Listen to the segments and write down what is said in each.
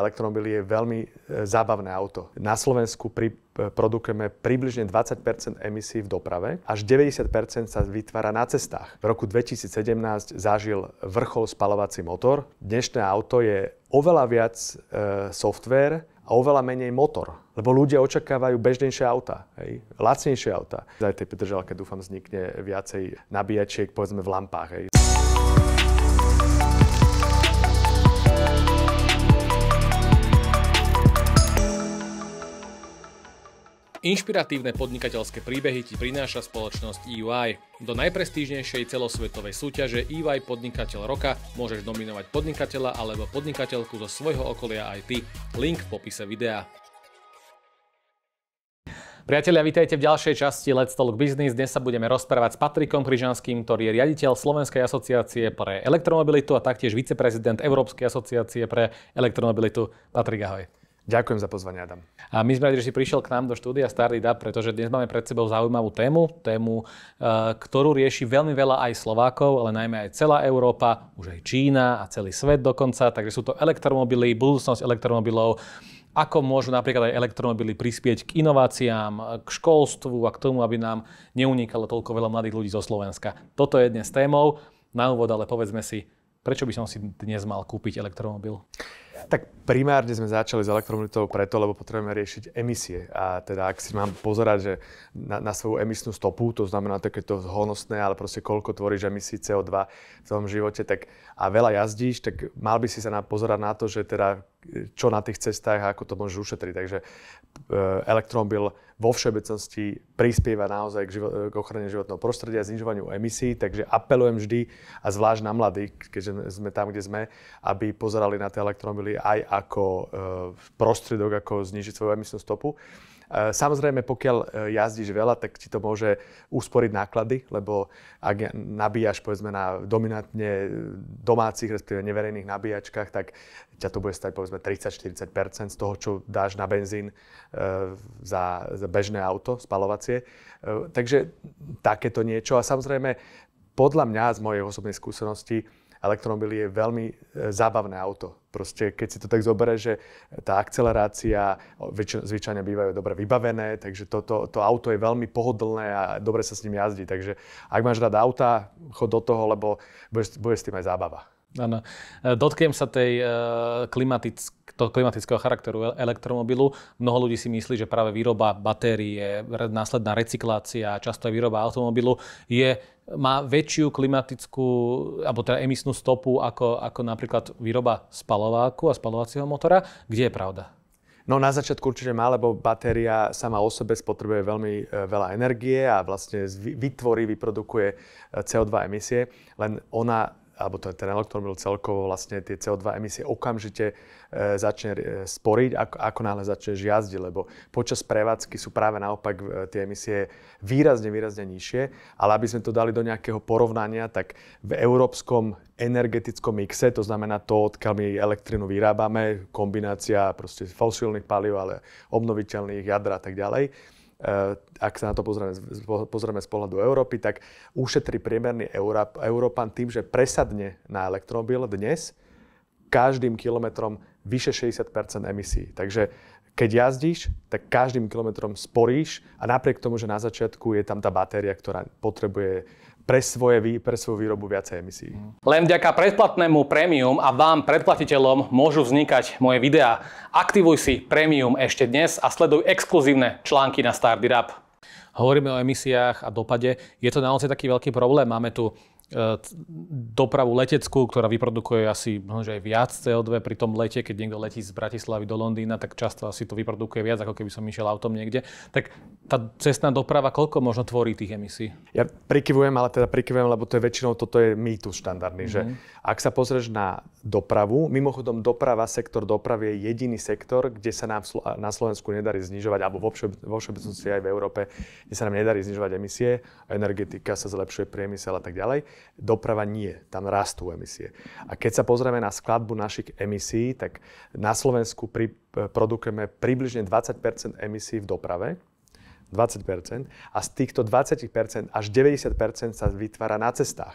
elektromobil je veľmi e, zábavné auto. Na Slovensku pri, e, produkujeme približne 20 emisí v doprave, až 90 sa vytvára na cestách. V roku 2017 zažil vrchol spalovací motor. Dnešné auto je oveľa viac e, software a oveľa menej motor. Lebo ľudia očakávajú bežnejšie auta, hej? lacnejšie auta. Aj tej pridržalke dúfam vznikne viacej nabíjačiek, povedzme v lampách. Hej? Inšpiratívne podnikateľské príbehy ti prináša spoločnosť EY. Do najprestížnejšej celosvetovej súťaže EY Podnikateľ roka môžeš nominovať podnikateľa alebo podnikateľku zo svojho okolia aj ty. Link v popise videa. Priatelia, vítajte v ďalšej časti Let's Talk Business. Dnes sa budeme rozprávať s Patrikom Kryžanským, ktorý je riaditeľ Slovenskej asociácie pre elektromobilitu a taktiež viceprezident Európskej asociácie pre elektromobilitu. Patrik, ahoj. Ďakujem za pozvanie, Adam. A my sme radi, že si prišiel k nám do štúdia starý Dub, pretože dnes máme pred sebou zaujímavú tému, tému, eh, ktorú rieši veľmi veľa aj Slovákov, ale najmä aj celá Európa, už aj Čína a celý svet dokonca, takže sú to elektromobily, budúcnosť elektromobilov, ako môžu napríklad aj elektromobily prispieť k inováciám, k školstvu a k tomu, aby nám neunikalo toľko veľa mladých ľudí zo Slovenska. Toto je dnes témou. Na úvod ale povedzme si, prečo by som si dnes mal kúpiť elektromobil? Tak primárne sme začali s elektromobilitou preto, lebo potrebujeme riešiť emisie. A teda ak si mám pozerať že na, na svoju emisnú stopu, to znamená takéto honosné, ale proste koľko tvoríš emisí CO2 v tom živote, tak a veľa jazdíš, tak mal by si sa pozerať na to, že teda čo na tých cestách a ako to môžeš ušetriť. Takže e, elektromobil vo všeobecnosti prispieva naozaj k, živo- k ochrane životného prostredia, znižovaniu emisí, takže apelujem vždy a zvlášť na mladých, keďže sme tam, kde sme, aby pozerali na tie elektromobily aj ako e, prostriedok, ako znižiť svoju emisnú stopu. Eh, samozrejme, pokiaľ eh, jazdíš veľa, tak ti to môže usporiť náklady, lebo ak nabíjaš povedzme na dominantne eh, domácich, respektíve neverejných nabíjačkách, tak ťa to bude stať povedzme 30-40 z toho, čo dáš na benzín za, za bežné auto, spalovacie. Takže takéto niečo. A samozrejme, podľa mňa z mojej osobnej skúsenosti elektromobil je veľmi e, zábavné auto. Proste keď si to tak zoberie, že tá akcelerácia, zvyčajne bývajú dobre vybavené, takže to, to, to auto je veľmi pohodlné a dobre sa s ním jazdí. Takže ak máš rád auta, chod do toho, lebo bude, bude s tým aj zábava. Áno. E, Dotknem sa tej e, klimatick, klimatického charakteru e-, elektromobilu. Mnoho ľudí si myslí, že práve výroba batérie, následná recyklácia, často aj výroba automobilu je, má väčšiu klimatickú, alebo teda emisnú stopu ako, ako napríklad výroba spalováku a spalovacieho motora. Kde je pravda? No na začiatku určite má, lebo batéria sama o sebe spotrebuje veľmi veľa energie a vlastne vytvorí, vyprodukuje CO2 emisie, len ona alebo ten, ten elektromobil celkovo vlastne tie CO2 emisie okamžite e, začne e, sporiť, ako, ako náhle začne jazdiť, lebo počas prevádzky sú práve naopak e, tie emisie výrazne, výrazne nižšie, ale aby sme to dali do nejakého porovnania, tak v európskom energetickom mixe, to znamená to, odkiaľ my elektrinu vyrábame, kombinácia proste fosílnych palív, ale obnoviteľných jadra a tak ďalej, Eh, ak sa na to pozrieme, pozrieme z pohľadu Európy, tak ušetrí priemerný Európan tým, že presadne na elektromobil dnes každým kilometrom vyše 60 emisí. Takže keď jazdíš, tak každým kilometrom sporíš a napriek tomu, že na začiatku je tam tá batéria, ktorá potrebuje pre, svoje, pre svoju výrobu viacej emisí. Len vďaka predplatnému Premium a vám predplatiteľom môžu vznikať moje videá. Aktivuj si Premium ešte dnes a sleduj exkluzívne články na Stardy Hovoríme o emisiách a dopade. Je to naozaj taký veľký problém. Máme tu E, dopravu leteckú, ktorá vyprodukuje asi možno aj viac CO2 pri tom lete, keď niekto letí z Bratislavy do Londýna, tak často asi to vyprodukuje viac, ako keby som išiel autom niekde. Tak tá cestná doprava koľko možno tvorí tých emisí? Ja prikyvujem, ale teda prikyvujem, lebo to je väčšinou, toto je mýtus štandardný, mm-hmm. že mhm. ak sa pozrieš na dopravu, mimochodom doprava, sektor dopravy je jediný sektor, kde sa nám na Slovensku nedarí znižovať, alebo vo, vo všeobecnosti aj v Európe, kde sa nám nedarí znižovať emisie, energetika sa zlepšuje, priemysel a tak ďalej doprava nie, tam rastú emisie. A keď sa pozrieme na skladbu našich emisí, tak na Slovensku pri, e, produkujeme približne 20 emisí v doprave, 20 a z týchto 20 až 90 sa vytvára na cestách.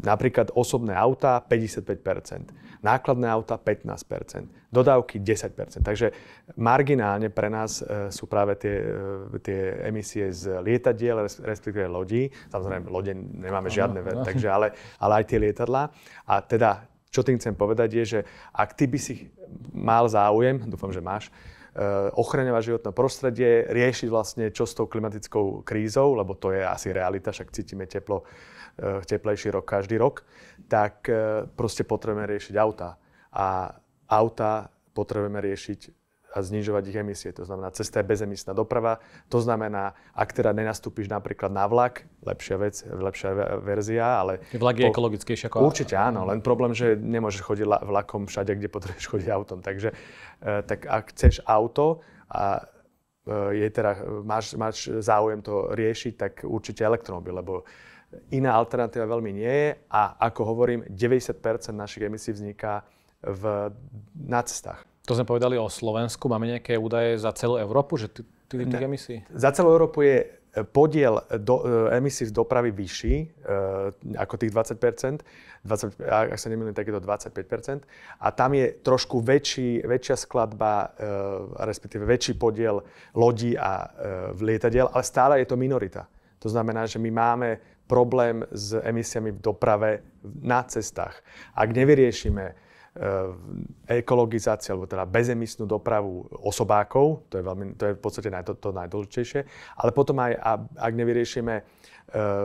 Napríklad osobné auta 55 nákladné auta 15 dodávky 10 Takže marginálne pre nás e, sú práve tie, e, tie emisie z lietadiel, respektíve lodí. Samozrejme, lode nemáme žiadne, ver, takže ale, ale aj tie lietadlá. A teda, čo tým chcem povedať je, že ak ty by si mal záujem, dúfam, že máš, Eh, ochraňovať životné prostredie, riešiť vlastne čo s tou klimatickou krízou, lebo to je asi realita, však cítime teplo, eh, teplejší rok každý rok, tak eh, proste potrebujeme riešiť auta. A auta potrebujeme riešiť a znižovať ich emisie. To znamená, cesta je bezemisná doprava. To znamená, ak teda nenastúpiš napríklad na vlak, lepšia vec, lepšia verzia, ale... Vlak je po... ekologickejší ako... Určite áno, len problém, že nemôžeš chodiť vlakom všade, kde potrebuješ chodiť autom. Takže e, tak ak chceš auto a e, je teda, máš, máš záujem to riešiť, tak určite elektromobil, lebo iná alternatíva veľmi nie je a ako hovorím, 90% našich emisí vzniká v, na cestách. To sme povedali o Slovensku. Máme nejaké údaje za celú Európu, že tých emisí? Za celú Európu je e, podiel e, do, e, emisí z dopravy vyšší e, ako tých 20 20, ak sa nemýlim, tak je to 25 A tam je trošku väčší, väčšia skladba, e, respektíve väčší podiel lodí a e, lietadiel, ale stále je to minorita. To znamená, že my máme problém s emisiami v doprave na cestách. Ak nevyriešime Eh, ekologizácia, alebo teda bezemisnú dopravu osobákov, to je, veľmi, to je v podstate naj, to, to najdôležitejšie, ale potom aj, ak nevyriešime eh,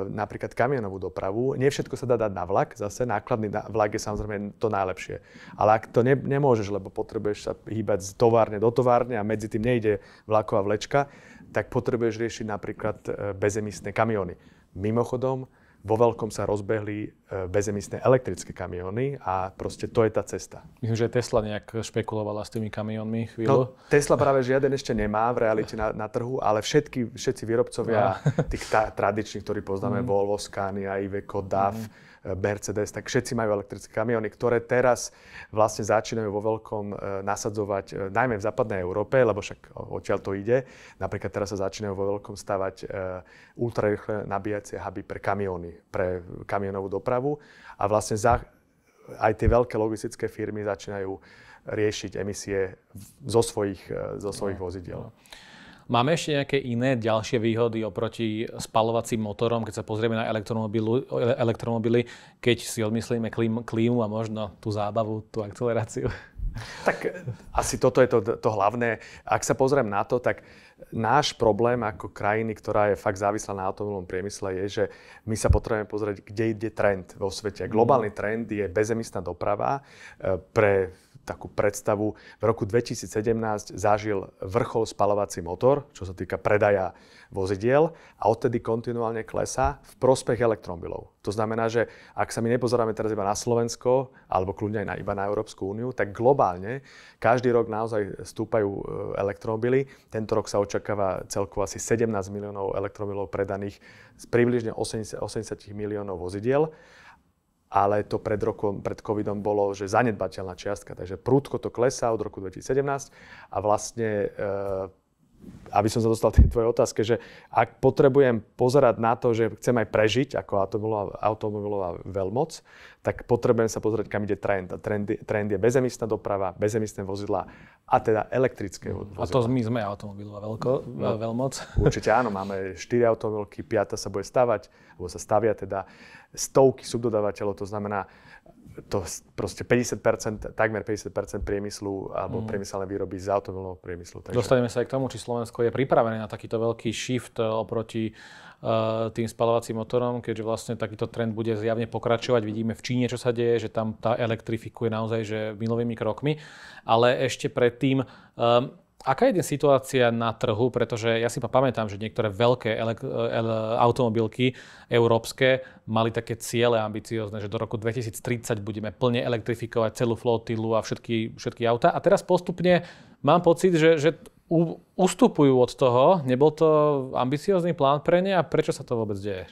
napríklad kamionovú dopravu, nie všetko sa dá dať na vlak, zase nákladný vlak je samozrejme to najlepšie. Ale ak to ne, nemôžeš, lebo potrebuješ sa hýbať z továrne do továrne a medzi tým nejde vlaková vlečka, tak potrebuješ riešiť napríklad eh, bezemisné kamiony. Mimochodom, vo veľkom sa rozbehli e, bezemisné elektrické kamióny a proste to je tá cesta. Myslím, že Tesla nejak špekulovala s tými kamionmi chvíľu. No, Tesla práve žiaden ešte nemá v realite na, na trhu, ale všetky, všetci výrobcovia ja. No. tých tá, tradičných, ktorí poznáme, mm. Volvo, Scania, Iveco, DAF, mm Eh, Mercedes, tak všetci majú elektrické kamiony, ktoré teraz vlastne začínajú vo veľkom eh, nasadzovať, eh, najmä v západnej Európe, lebo však odtiaľ to ide. Napríklad teraz sa začínajú vo veľkom stavať ultrarýchle nabíjacie huby pre kamiony, pre kamionovú dopravu a vlastne za, aj tie veľké logistické firmy začínajú riešiť emisie zo svojich, zo svojich no, vozidiel. No. Máme ešte nejaké iné ďalšie výhody oproti spalovacím motorom, keď sa pozrieme na elektromobily, keď si odmyslíme klím, klímu a možno tú zábavu, tú akceleráciu? Tak e, asi toto je to, to hlavné. Ak sa pozriem na to, tak náš problém ako krajiny, ktorá je fakt závislá na automobilovom priemysle, je, že my sa potrebujeme pozrieť, kde ide trend vo svete. Mhm. Globálny trend je bezemistná doprava e, pre takú predstavu. V roku 2017 zažil vrchol spalovací motor, čo sa týka predaja vozidiel a odtedy kontinuálne klesá v prospech elektromobilov. To znamená, že ak sa my nepozeráme teraz iba na Slovensko, alebo kľudne aj na, iba na Európsku úniu, tak globálne každý rok naozaj stúpajú e, elektromobily. Tento rok sa očakáva celkovo asi 17 miliónov elektromobilov predaných z približne 80, 80 miliónov vozidiel ale to pred, rokom, pred covidom bolo, že zanedbateľná čiastka, takže prúdko to klesá od roku 2017 a vlastne e, aby som sa dostal tej tvojej otázke, že ak potrebujem pozerať na to, že chcem aj prežiť ako automobilová veľmoc, tak potrebujem sa pozerať, kam ide trend. Trend, trend je bezemistná doprava, bezemisné vozidla a teda elektrické vozidla. Mm. A to my sme automobilová veľko, no, veľmoc. Určite áno, máme 4 automobilky, 5 sa bude stavať, alebo sa stavia teda stovky subdodávateľov, to znamená, to proste 50%, takmer 50% priemyslu alebo mm. priemyselné výroby z automobilového priemyslu. Takže... Dostaneme sa aj k tomu, či Slovensko je pripravené na takýto veľký shift eh, oproti uh, tým spalovacím motorom, keďže vlastne takýto trend bude zjavne pokračovať. Vidíme v Číne, čo sa deje, že tam tá elektrifikuje naozaj že milovými krokmi. Ale ešte predtým, um, Aká je situácia na trhu? Pretože ja si pamätám, že niektoré veľké elek- automobilky európske mali také ciele ambiciozne, že do roku 2030 budeme plne elektrifikovať celú flotilu a všetky, všetky auta. A teraz postupne mám pocit, že, že u, ustupujú od toho. Nebol to ambiciózny plán pre ne a prečo sa to vôbec deje?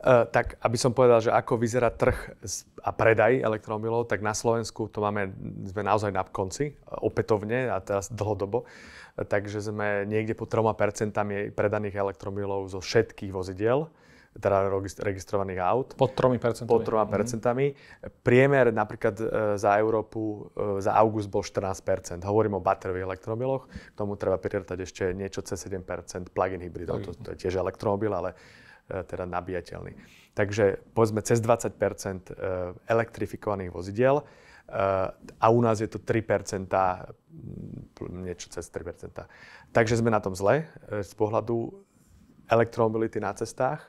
Uh, tak aby som povedal, že ako vyzerá trh a predaj elektromobilov, tak na Slovensku to máme, sme naozaj na konci, e, opätovne a teraz dlhodobo. Uh, takže sme niekde po 3% predaných elektromilov zo všetkých vozidiel teda registrovaných aut. Pod 3%. Pod 3%. Mm-hmm. Priemer napríklad e, za Európu e, za august bol 14%. Hovorím o batériových elektromiloch, K tomu treba prirátať ešte niečo cez 7% plug-in hybridov. To, to je tiež elektromobil, ale e, teda nabíjateľný. Takže povedzme cez 20 elektrifikovaných vozidiel a u nás je to 3%, niečo cez 3%. Takže sme na tom zle e, z pohľadu elektromobility na cestách.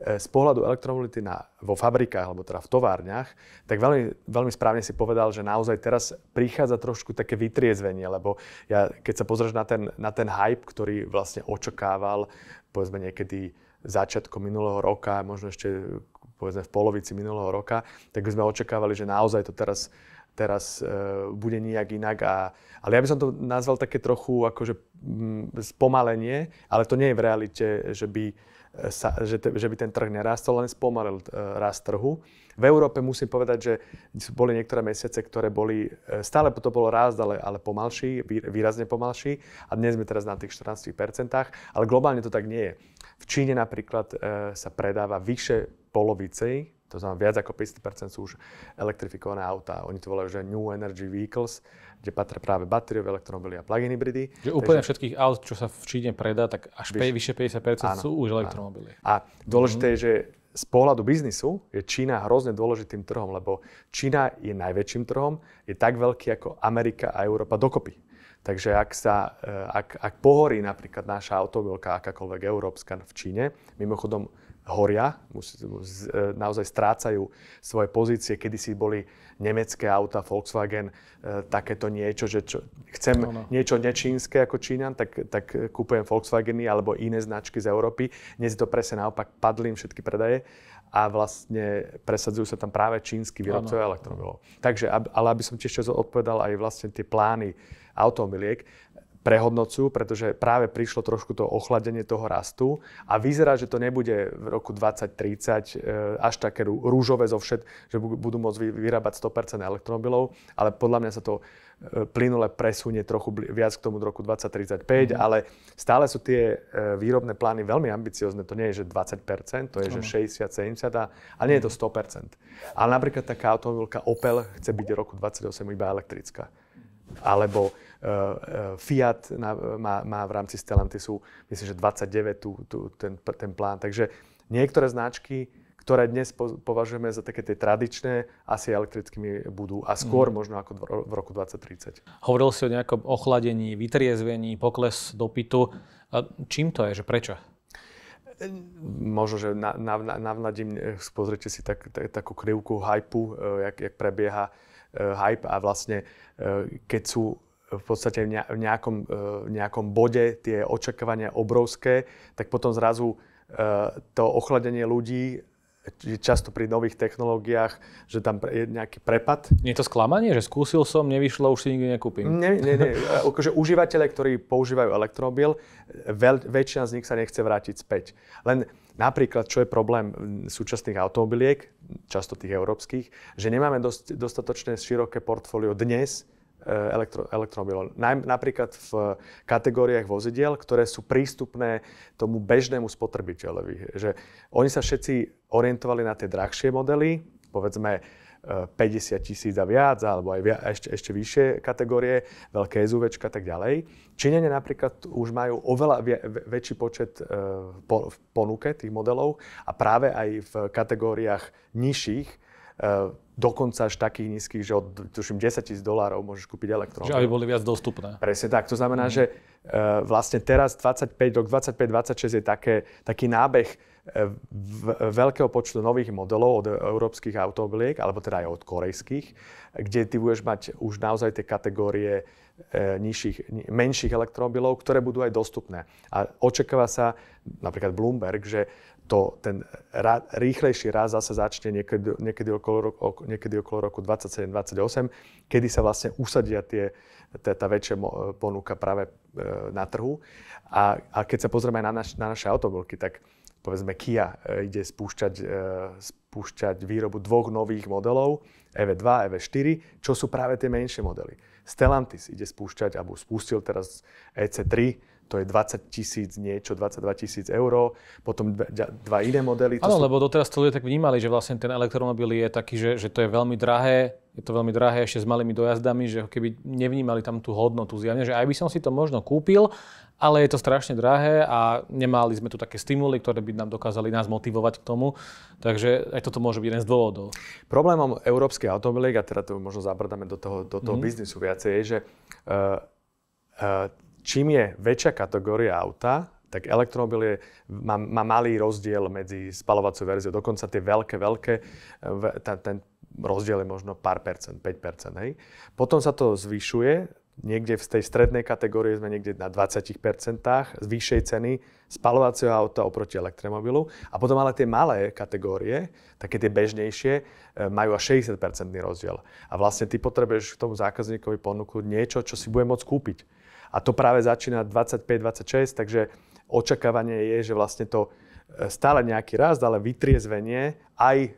E, z pohľadu elektromobility na, vo fabrikách, alebo teda v továrniach, tak veľmi, veľmi správne si povedal, že naozaj teraz prichádza trošku také vytriezvenie, lebo ja, keď sa pozrieš na ten, na ten hype, ktorý vlastne očakával, povedzme niekedy začiatkom minulého roka, možno ešte povedzme v polovici minulého roka, tak sme očakávali, že naozaj to teraz teraz e, bude nejak inak. A, ale ja by som to nazval také trochu akože mm, spomalenie, ale to nie je v realite, že by, e, sa, že, te, že by ten trh nerastol, len spomalil e, rast trhu. V Európe musím povedať, že boli niektoré mesiace, ktoré boli, e, stále to bolo rast, ale, ale pomalší, výrazne pomalší a dnes sme teraz na tých 14%, ale globálne to tak nie je. V Číne napríklad e, sa predáva vyše polovicej to znamená, viac ako 50% sú už elektrifikované autá. Oni to volajú, že New Energy Vehicles, kde patria práve batériové elektromobily a plug-in hybridy. Že úplne Takže, všetkých aut, čo sa v Číne predá, tak až vyše 50% áno, sú už elektromobily. Áno. A dôležité mm. je, že z pohľadu biznisu je Čína hrozne dôležitým trhom, lebo Čína je najväčším trhom, je tak veľký ako Amerika a Európa dokopy. Takže ak, sa, e, ak, ak pohorí napríklad naša automobilka, akákoľvek európska v Číne, mimochodom horia, e, naozaj strácajú svoje pozície. Kedy si boli nemecké auta, Volkswagen, e, takéto niečo, že čo, chcem no, no. niečo nečínske ako Číňan, tak, tak kúpujem Volkswageny alebo iné značky z Európy. Dnes je to presne naopak, padlím všetky predaje a vlastne presadzujú sa tam práve čínsky výrobcovia elektromobilov. Takže, ale aby som tiež odpovedal aj vlastne tie plány automobiliek, prehodnocujú, pretože práve prišlo trošku to ochladenie toho rastu a vyzerá, že to nebude v roku 2030 e, až také rúžové zo všet, že budú môcť vyrábať 100% elektromobilov, ale podľa mňa sa to e, plynule presunie trochu viac k tomu roku 2035, mm. ale stále sú tie e, výrobné plány veľmi ambiciozne. To nie je, že 20%, to je, že 60-70, ale nie je to 100%. Mhm. Ale napríklad taká automobilka Opel chce byť v roku 2028 iba elektrická. Alebo Eh, Fiat má, má v rámci Stellantisu, myslím, že 29 tu, tu, ten, ten plán. Takže niektoré značky, ktoré dnes považujeme za také tie tradičné, asi elektrickými budú a skôr mm. možno ako v roku 2030. Hovoril si o nejakom ochladení, vytriezvení, pokles dopytu. Eh, čím to je, že prečo? Eh, možno, že navnadím, pozrite si tak, tak, takú krivku hypu, jak, jak prebieha hype a vlastne keď sú v podstate v nejakom, e, v nejakom bode tie očakávania obrovské, tak potom zrazu e, to ochladenie ľudí často pri nových technológiách, že tam je nejaký prepad. Je to sklamanie, že skúsil som, nevyšlo, už si nikdy nekúpim? Nie, nie, nie. Akože užívateľe, ktorí používajú elektromobil, veľ, väčšina z nich sa nechce vrátiť späť. Len Napríklad, čo je problém súčasných automobiliek, často tých európskych, že nemáme dosť, dostatočne široké portfólio dnes Eh, elektro, elektromobilov. Napríklad v kategóriách vozidiel, ktoré sú prístupné tomu bežnému spotrebiteľovi. Že oni sa všetci orientovali na tie drahšie modely, povedzme 50 eh, tisíc a viac, alebo aj viac, ešte, ešte vyššie kategórie, veľké SUV a tak ďalej. Číňania napríklad už majú oveľa väčší počet eh, v ponuke tých modelov a práve aj v kategóriách nižších Eh, dokonca až takých nízkych, že od tuším 10 tisíc dolárov môžeš kúpiť elektrón. Že aby boli viac dostupné. Presne tak. To znamená, mm. že eh, vlastne teraz 25, rok 25-26 je také, taký nábeh E, veľkého počtu nových modelov od európskych autobliek, alebo teda aj od korejských, kde ty budeš mať už naozaj tie kategórie e, nižších, menších elektromobilov, ktoré budú aj dostupné. A očakáva sa, napríklad Bloomberg, že to, ten rýchlejší raz zase začne niekedy, niekedy, okolo, roku, niekedy okolo roku 27-28, kedy sa vlastne usadia tie, tá, tá väčšia ponuka práve e, na trhu. A, a keď sa pozrieme aj na, naš, na naše automobilky, tak povedzme Kia e, ide spúšťať, e, spúšťať výrobu dvoch nových modelov, EV2, EV4, čo sú práve tie menšie modely. Stellantis ide spúšťať, alebo spustil teraz EC3, to je 20 tisíc niečo, 22 tisíc eur, potom dva, dva iné modely. Áno, sú... lebo doteraz to ľudia tak vnímali, že vlastne ten elektromobil je taký, že, že to je veľmi drahé, je to veľmi drahé ešte s malými dojazdami, že keby nevnímali tam tú hodnotu zjavne, že aj by som si to možno kúpil, ale je to strašne drahé a nemali sme tu také stimuly, ktoré by nám dokázali nás motivovať k tomu. Takže aj toto môže byť jeden z dôvodov. Problémom európskej automobiliek, a teda tu možno zabrdáme do toho, do toho mm. biznisu viacej, je, že e, e, čím je väčšia kategória auta, tak elektromobil je, má, má malý rozdiel medzi spalovacou verziou. Dokonca tie veľké, veľké, e, ten, ten rozdiel je možno pár percent, 5 percent. Hej. Potom sa to zvyšuje, niekde v tej strednej kategórie sme niekde na 20 z vyššej ceny spalovacieho auta oproti elektromobilu. A potom ale tie malé kategórie, také tie bežnejšie, e, majú až 60 rozdiel. A vlastne ty potrebuješ k tomu zákazníkovi ponúknuť niečo, čo si bude môcť kúpiť. A to práve začína 25-26, takže očakávanie je, že vlastne to stále nejaký rast, ale vytriezvenie aj e,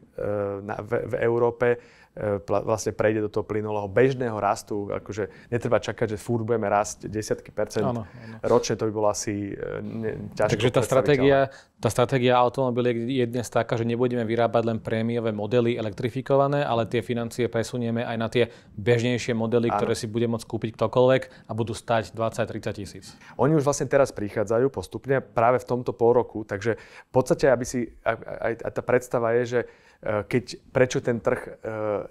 v Európe E, vlastne prejde do toho plynulého bežného rastu. Akože netreba čakať, že furt budeme rásť desiatky percent ano, ano. ročne, to by bolo asi e, ne, ťažké. Takže tá stratégia, tá stratégia automobiliek je dnes taká, že nebudeme vyrábať len prémiové modely elektrifikované, ale tie financie presunieme aj na tie bežnejšie modely, ano. ktoré si bude môcť kúpiť ktokoľvek a budú stať 20-30 tisíc. Oni už vlastne teraz prichádzajú postupne práve v tomto pol roku, takže v podstate, aby si, aj, aj, aj tá predstava je, že Eh, keď, prečo ten trh eh,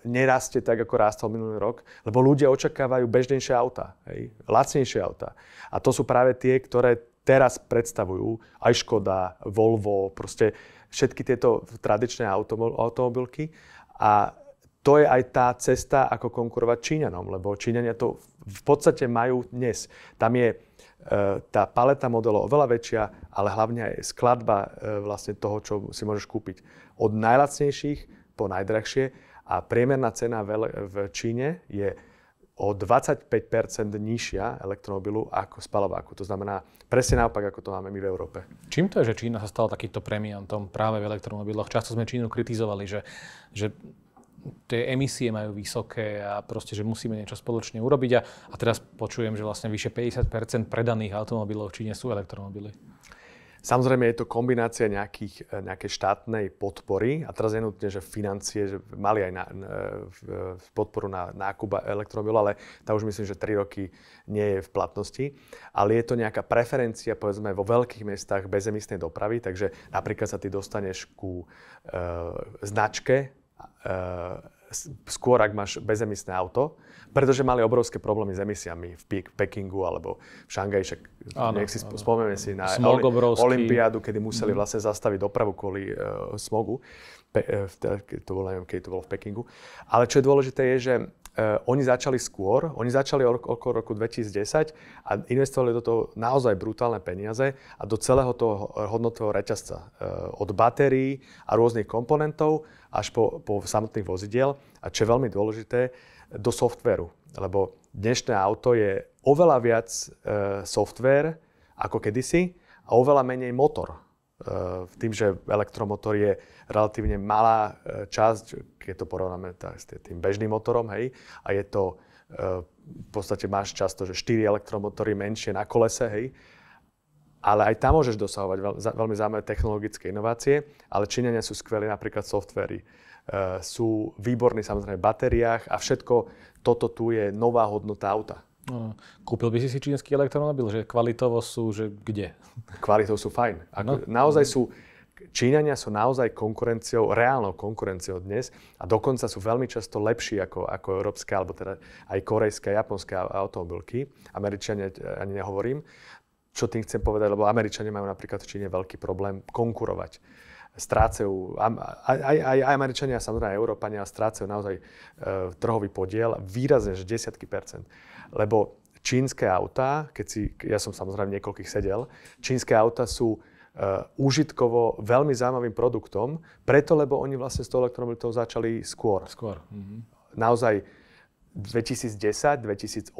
nerastie tak, ako rástol minulý rok. Lebo ľudia očakávajú bežnejšie auta, hej, lacnejšie auta. A to sú práve tie, ktoré teraz predstavujú aj Škoda, Volvo, proste všetky tieto tradičné automobil, automobilky. A to je aj tá cesta, ako konkurovať Číňanom, lebo Číňania to v podstate majú dnes. Tam je Eh, tá paleta modelov oveľa väčšia, ale hlavne aj skladba eh, vlastne toho, čo si môžeš kúpiť. Od najlacnejších po najdrahšie a priemerná cena v Číne je o 25 nižšia elektromobilu ako spalováku. To znamená presne naopak, ako to máme my v Európe. Čím to je, že Čína sa stala takýmto premiantom práve v elektromobiloch? Často sme Čínu kritizovali, že, že tie emisie majú vysoké a proste, že musíme niečo spoločne urobiť. A, a teraz počujem, že vlastne vyše 50 predaných automobilov v Číne sú elektromobily. Samozrejme je to kombinácia nejakých, e, nejakej štátnej podpory a teraz je nutné, že financie že mali aj na, na, e, podporu na nákup elektromobilov, ale tá už myslím, že 3 roky nie je v platnosti. Ale je to nejaká preferencia, povedzme, vo veľkých mestách bezemisnej dopravy, takže napríklad sa ty dostaneš ku e, značke E, skôr, ak máš bezemisné auto, pretože mali obrovské problémy s emisiami v Pek- Pekingu alebo v Šangaji, však nech si sp- spomeme si na Olympiádu, kedy museli mhm. vlastne zastaviť dopravu kvôli uh, smogu. Pe- uh, to bolo, neviem, keď to bolo v Pekingu. Ale čo je dôležité je, že uh, oni začali skôr, oni začali ok- okolo roku 2010 a investovali do toho naozaj brutálne peniaze a do celého toho hodnotového reťazca. Uh, od batérií a rôznych komponentov až po, po samotných vozidiel a čo je veľmi dôležité, do softveru. Lebo dnešné auto je oveľa viac e, software ako kedysi a oveľa menej motor. E, tým, že elektromotor je relatívne malá e, časť, keď to porovnáme tak, s tým bežným motorom, hej, a je to e, v podstate máš často, že 4 elektromotory menšie na kolese, hej, ale aj tam môžeš dosahovať veľ, za, veľmi zaujímavé technologické inovácie, ale Číňania sú skvelí napríklad softvery, e, sú výborní samozrejme v batériách a všetko toto tu je nová hodnota auta. No, kúpil by si si čínsky elektromobil, že kvalitovo sú, že kde? Kvalitou sú fajn. Ako, no. Naozaj sú, Číňania sú naozaj konkurenciou, reálnou konkurenciou dnes a dokonca sú veľmi často lepší ako, ako európske, alebo teda aj korejské, japonské automobilky. Američania e, ani nehovorím. Čo tým chcem povedať, lebo Američania majú napríklad v Číne veľký problém konkurovať strácajú, aj, aj, aj Američania, samozrejme aj Európania, strácajú naozaj e, trhový podiel výrazne, že desiatky percent. Lebo čínske autá, keď si, ja som samozrejme niekoľkých sedel, čínske autá sú e, užitkovo veľmi zaujímavým produktom, preto lebo oni vlastne s tou elektromobilitou začali skôr. Skôr. Mm-hmm. Naozaj 2010, 2008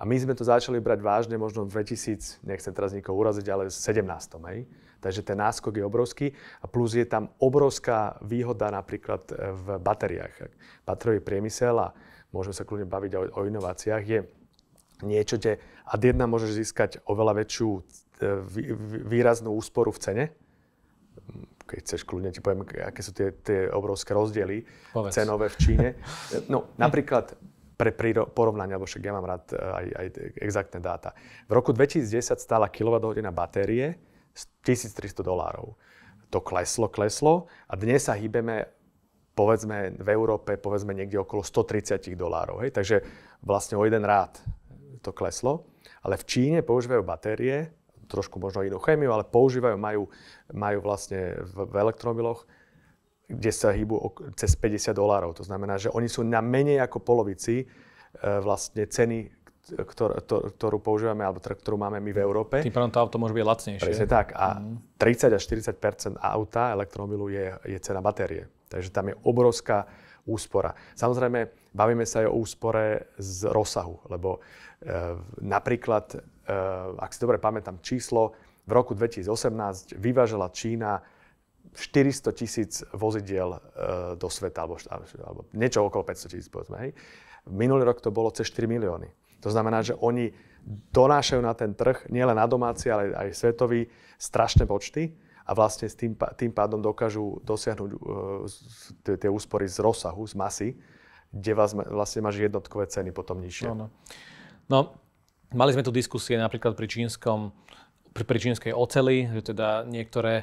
a my sme to začali brať vážne možno 2000, nechcem teraz nikoho uraziť, ale 17. Hej. Takže ten náskok je obrovský a plus je tam obrovská výhoda napríklad e, v batériách. Batériový priemysel a môžeme sa kľudne baviť o, o inováciách, je niečo, kde ad jedna môžeš získať oveľa väčšiu e, výraznú úsporu v cene, keď chceš kľudne ti poviem, aké sú tie, tie obrovské rozdiely Povedz. cenové v Číne. No napríklad pre porovnanie, lebo však ja mám rád e, aj, aj exaktné dáta. V roku 2010 stála kWh batérie 1300 dolárov. To kleslo, kleslo a dnes sa hýbeme povedzme v Európe povedzme niekde okolo 130 dolárov. Hej? Takže vlastne o jeden rád to kleslo. Ale v Číne používajú batérie, trošku možno inú chémiu, ale používajú, majú, majú vlastne v, v elektromiloch kde sa hýbu cez 50 dolárov. To znamená, že oni sú na menej ako polovici e, vlastne ceny, ktor, to, ktorú používame, alebo ktorú máme my v Európe. Tým pádom to auto môže byť lacnejšie. Presne tak. A mm. 30 až 40 auta elektromobilu je, je cena batérie. Takže tam je obrovská úspora. Samozrejme, bavíme sa aj o úspore z rozsahu, lebo e, napríklad, e, ak si dobre pamätám číslo, v roku 2018 vyvážala Čína 400 tisíc vozidiel e, do sveta, alebo, alebo niečo okolo 500 tisíc, povedzme. Hej. Minulý rok to bolo cez 4 milióny. To znamená, že oni donášajú na ten trh, nielen na domáci, ale aj svetový, strašné počty a vlastne s tým, tým pádom dokážu dosiahnuť uh, tie úspory z rozsahu, z masy, kde vlastne máš jednotkové ceny potom nižšie. No, no. no, mali sme tu diskusie napríklad pri čínskom pri, pri čínskej oceli, že teda niektoré e,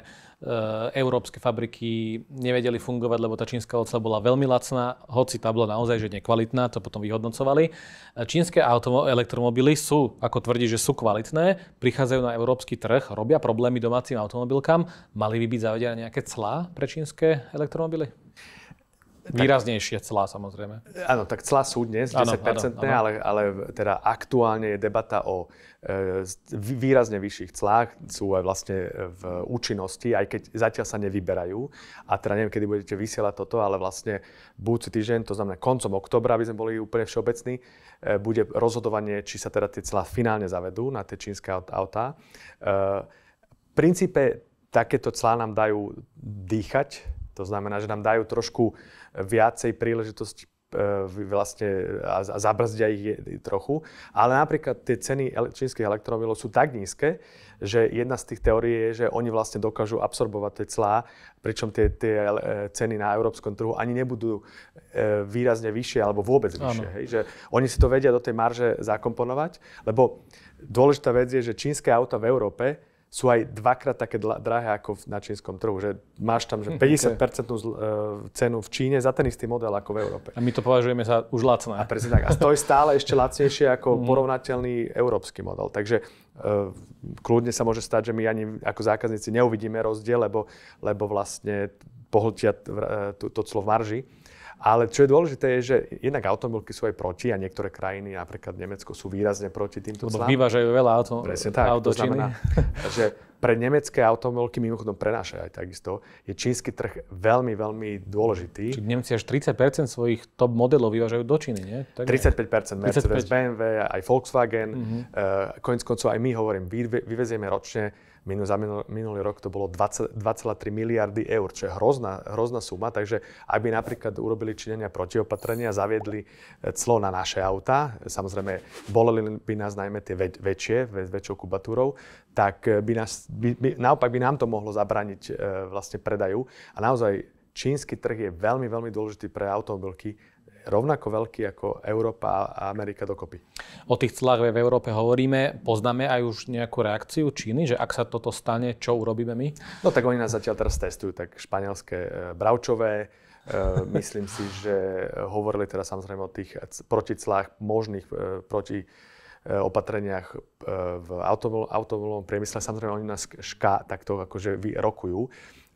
európske fabriky nevedeli fungovať, lebo tá čínska oceľ bola veľmi lacná, hoci tá bola naozaj že nekvalitná, to potom vyhodnocovali. E, čínske automo- elektromobily sú, ako tvrdí, že sú kvalitné, prichádzajú na európsky trh, robia problémy domácim automobilkám. Mali by byť zavedené nejaké clá pre čínske elektromobily? Výraznejšie clá samozrejme. Áno, tak clá sú dnes 10%, áno, áno, áno. Ale, ale teda aktuálne je debata o e, výrazne vyšších clách, sú aj vlastne v účinnosti, aj keď zatiaľ sa nevyberajú. A teda neviem, kedy budete vysielať toto, ale vlastne budúci týždeň, to znamená koncom oktobra, aby sme boli úplne všeobecní, e, bude rozhodovanie, či sa teda tie clá finálne zavedú na tie čínske autá. E, v princípe takéto clá nám dajú dýchať, to znamená, že nám dajú trošku viacej príležitosti e, vlastne a zabrzdia ich trochu. Ale napríklad tie ceny čínskych elektromobilov sú tak nízke, že jedna z tých teórií je, že oni vlastne dokážu absorbovať tie clá, pričom tie, tie e, ceny na európskom trhu ani nebudú e, výrazne vyššie alebo vôbec vyššie. Hej? Že oni si to vedia do tej marže zakomponovať, lebo dôležitá vec je, že čínske auta v Európe sú aj dvakrát také drahé ako na čínskom trhu. Že máš tam že 50% mhm, okay. E, cenu v Číne za ten istý model ako v Európe. A my to považujeme za už lacné. A presne tak. A to je stále ešte lacnejšie ako mm. porovnateľný európsky model. Takže uh, kľudne sa môže stať, že my ani ako zákazníci neuvidíme rozdiel, lebo, lebo vlastne pohltia to, e, to clo v marži. Ale čo je dôležité je, že jednak automobilky sú aj proti a niektoré krajiny, napríklad Nemecko, sú výrazne proti týmto clám. Lebo vyvážajú veľa auto, Presne tak, auto to znamená, že pre nemecké automobilky, mimochodom pre naše aj takisto, je čínsky trh veľmi, veľmi dôležitý. Čiže Nemci až 30% svojich top modelov vyvážajú do Číny, nie? Tak 35% Mercedes, 35. BMW, aj Volkswagen. Mm-hmm. Uh, eh, koniec koncov aj my hovorím, vyvezieme ročne Minus za minulý rok to bolo 2,3 miliardy eur, čo je hrozná, hrozná suma. Takže ak by napríklad urobili činenia protiopatrenia, zaviedli eh, clo na naše auta, samozrejme boleli by nás najmä tie väč- väčšie, s väčšou kubatúrou, tak eh, by nás, by, by, naopak by nám to mohlo zabrániť e, vlastne predaju. A naozaj čínsky trh je veľmi, veľmi dôležitý pre automobilky rovnako veľký ako Európa a Amerika dokopy. O tých clách v Európe hovoríme. Poznáme aj už nejakú reakciu Číny, že ak sa toto stane, čo urobíme my? No tak oni nás zatiaľ teraz testujú, tak španielské e, bravčové, e, myslím si, že hovorili teda samozrejme o tých proticlách, možných e, proti opatreniach v automobilovom priemysle. Samozrejme, oni nás šká takto akože vyrokujú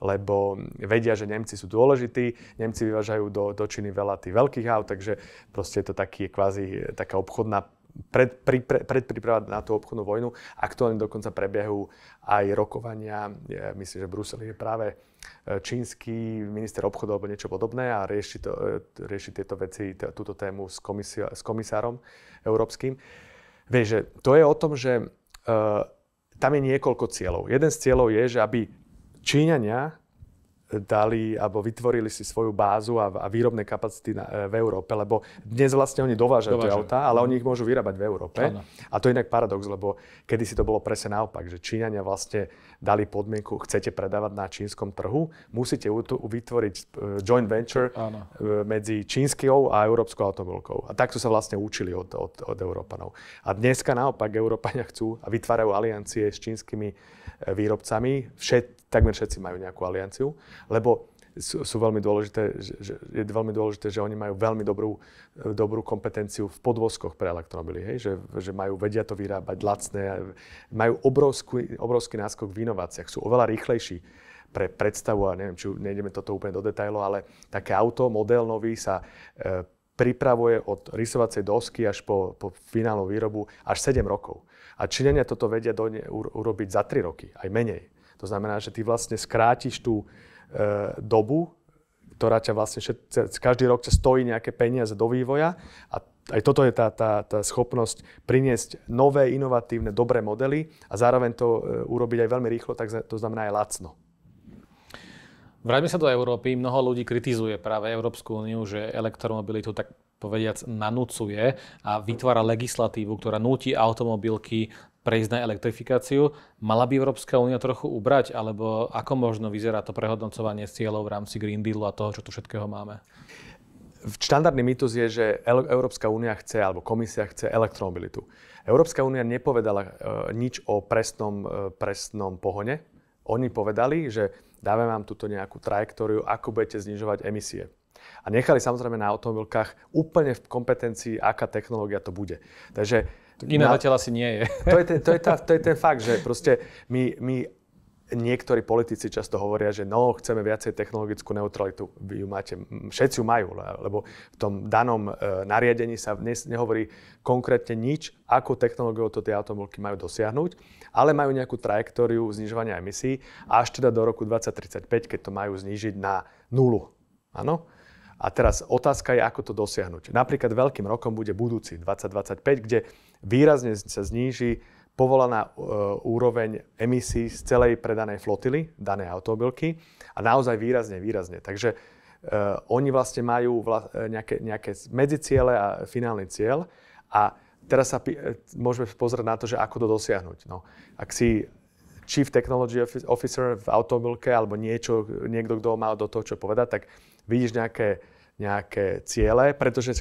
lebo vedia, že Nemci sú dôležití, Nemci vyvážajú do, do Číny veľa tých veľkých aut, takže proste je to taký, kvázi, taká obchodná pred, pred na tú obchodnú vojnu. Aktuálne dokonca prebiehajú aj rokovania, myslím, že v Bruseli je práve e, čínsky minister obchodu alebo niečo podobné a rieši, to, e, rieši tieto veci, t- túto tému s, komisia, s komisárom európskym. Vieš, že to je o tom, že uh, tam je niekoľko cieľov. Jeden z cieľov je, že aby Číňania eh, dali alebo vytvorili si svoju bázu a, a výrobné kapacity na, eh, v Európe, lebo dnes vlastne oni dovážajú tie autá, ale oni ich môžu vyrábať v Európe. Ano. A to je inak paradox, lebo kedysi to bolo presne naopak, že Číňania vlastne dali podmienku, chcete predávať na čínskom trhu, musíte vytvoriť e, joint venture Áno. E, medzi čínskou a európskou automobilkou. A takto sa vlastne učili od, od, od Európanov. A dneska naopak Európania chcú a vytvárajú aliancie s čínskymi e, výrobcami. Všet, takmer všetci majú nejakú alianciu, lebo sú, sú veľmi dôležité, že, že, je veľmi dôležité, že oni majú veľmi dobrú, e, dobrú kompetenciu v podvozkoch pre elektromobily, hej? Že, že majú, vedia to vyrábať lacné, majú obrovský, obrovský náskok v inováciách, sú oveľa rýchlejší pre predstavu, a neviem, či nejdeme toto úplne do detailu, ale také auto, model nový sa e, pripravuje od rysovacej dosky až po, po finálnu výrobu až 7 rokov. A Číňania toto vedia do ne, urobiť za 3 roky, aj menej. To znamená, že ty vlastne skrátiš tú, E, dobu, ktorá ťa vlastne každý rok ťa stojí nejaké peniaze do vývoja a aj toto je tá, tá, tá schopnosť priniesť nové, inovatívne, dobré modely a zároveň to e, urobiť aj veľmi rýchlo, tak to znamená aj lacno. Vráťme sa do Európy. Mnoho ľudí kritizuje práve Európsku úniu, že elektromobilitu tak povediac nanúcuje a vytvára legislatívu, ktorá núti automobilky prejsť na elektrifikáciu. Mala by Európska únia trochu ubrať, alebo ako možno vyzerá to prehodnocovanie cieľov v rámci Green Dealu a toho, čo tu všetkého máme? Štandardný mýtus je, že Európska únia chce, alebo komisia chce elektromobilitu. Európska únia nepovedala e, nič o presnom, e, presnom pohone. Oni povedali, že dáme vám túto nejakú trajektóriu, ako budete znižovať emisie. A nechali samozrejme na automobilkách úplne v kompetencii, aká technológia to bude. Takže Iné na... asi nie je. To je, ten, to, je tá, to je ten fakt, že proste my, my niektorí politici často hovoria, že no, chceme viacej technologickú neutralitu. Vy ju máte, všetci ju majú, lebo v tom danom e, nariadení sa nehovorí konkrétne nič, ako technológiou to tie automobilky majú dosiahnuť, ale majú nejakú trajektóriu znižovania emisí až teda do roku 2035, keď to majú znížiť na nulu. Áno? A teraz otázka je, ako to dosiahnuť. Napríklad veľkým rokom bude budúci 2025, kde výrazne sa zníži povolaná e, úroveň emisí z celej predanej flotily, danej automobilky a naozaj výrazne, výrazne. Takže uh, oni vlastne majú vla, e, nejaké, nejaké medziciele a finálny cieľ a teraz sa p- môžeme pozrieť na to, že ako to dosiahnuť. No, ak si Chief Technology Officer v automobilke alebo niečo, niekto, kto má do toho čo povedať, tak vidíš nejaké nejaké ciele, pretože e,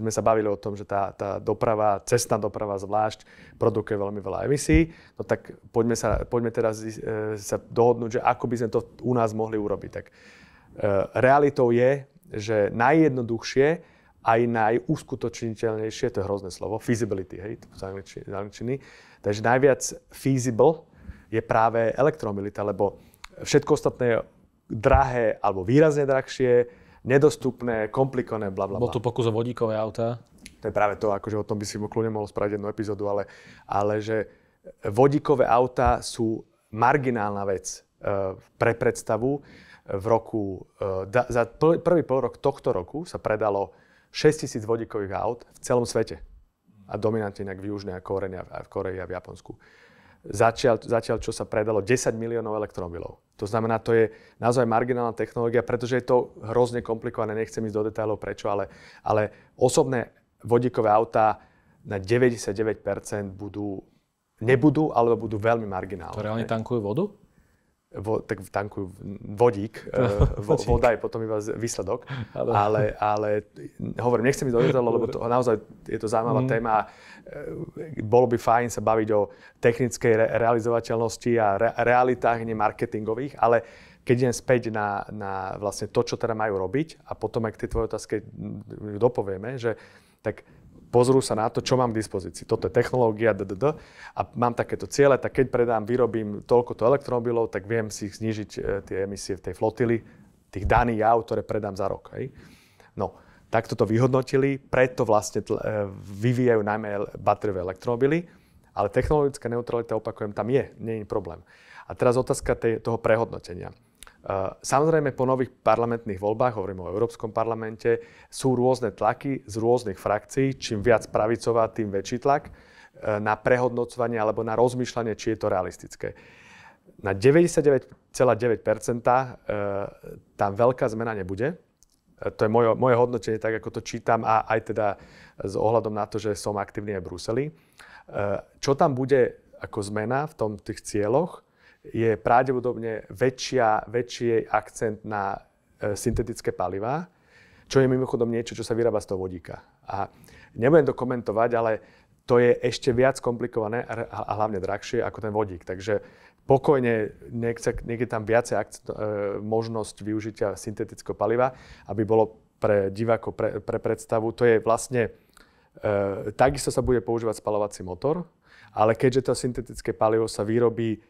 sme sa bavili o tom, že tá, tá doprava, cestná doprava zvlášť, produkuje veľmi veľa emisí. No tak poďme sa, poďme teraz e, sa dohodnúť, že ako by sme to u nás mohli urobiť. Tak e, realitou je, že najjednoduchšie aj najúskutočniteľnejšie, to je hrozné slovo, feasibility, hej, z angličtiny. Takže najviac feasible je práve elektromilita, lebo všetko ostatné je drahé alebo výrazne drahšie, nedostupné, komplikované, bla bla. Bol tu pokus o vodíkové auta. To je práve to, akože o tom by si kľudne mohol spraviť jednu epizódu, ale, ale že vodíkové auta sú marginálna vec e, pre predstavu. V roku, e, za prvý pol rok tohto roku sa predalo 6000 vodíkových aut v celom svete. A dominantne nejak v Južnej a v Koreji a v Japonsku zatiaľ, zatiaľ čo sa predalo 10 miliónov elektromobilov. To znamená, to je naozaj marginálna technológia, pretože je to hrozne komplikované, nechcem ísť do detailov prečo, ale, ale osobné vodíkové autá na 99% budú, nebudú alebo budú veľmi marginálne. To reálne tankujú vodu? vo, tak tankujú vodík, eh, vo, voda je potom iba výsledok, ale, ale, ale hovorím, nechcem ísť do lebo to, naozaj je to zaujímavá mm. téma. Eh, bolo by fajn sa baviť o technickej re- realizovateľnosti a re- realitách, nie marketingových, ale keď idem späť na, na vlastne to, čo teda majú robiť a potom, k tie tvoje otázky hm, dopovieme, že tak pozrú sa na to, čo mám k dispozícii. Toto je technológia, ddd, a mám takéto ciele, tak keď predám, vyrobím toľkoto elektromobilov, tak viem si ich znižiť e, tie emisie v tej flotily, tých daných jav, ktoré predám za rok. Hej. No, takto to vyhodnotili, preto vlastne tl- e, vyvíjajú najmä batériové elektromobily, ale technologická neutralita, opakujem, tam je, nie je problém. A teraz otázka tej, toho prehodnotenia. Samozrejme, po nových parlamentných voľbách, hovorím o Európskom parlamente, sú rôzne tlaky z rôznych frakcií. Čím viac pravicová, tým väčší tlak e, na prehodnocovanie alebo na rozmýšľanie, či je to realistické. Na 99,9% e, tam veľká zmena nebude. E, to je moje, moje hodnotenie, tak ako to čítam a aj teda s ohľadom na to, že som aktívny aj v Bruseli. Čo tam bude ako zmena v tom, tých cieľoch? je pravdepodobne väčšia, väčší akcent na e, syntetické palivá, čo je mimochodom niečo, čo sa vyrába z toho vodíka. A nebudem to komentovať, ale to je ešte viac komplikované a hlavne drahšie ako ten vodík. Takže pokojne niekde tam viacej akcent, e, možnosť využitia syntetického paliva, aby bolo pre divákov, pre, pre predstavu, to je vlastne, e, takisto sa bude používať spalovací motor, ale keďže to syntetické palivo sa vyrobí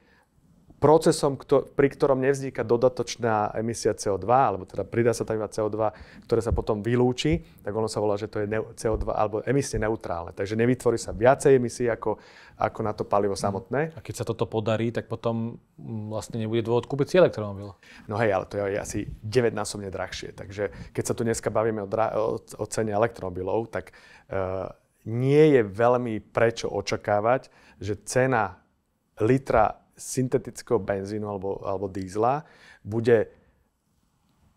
procesom, kto, pri ktorom nevzniká dodatočná emisia CO2, alebo teda pridá sa tam iba CO2, ktoré sa potom vylúči, tak ono sa volá, že to je CO2 alebo emisne neutrálne. Takže nevytvorí sa viacej emisí ako, ako na to palivo mhm. samotné. A keď sa toto podarí, tak potom mm, vlastne nebude dôvod kúpiť si elektromobil. No hej, ale to je asi 9-násobne drahšie. Takže keď sa tu dneska bavíme o, dra- o, o cene elektromobilov, tak uh, nie je veľmi prečo očakávať, že cena litra syntetického benzínu alebo, alebo dízla bude,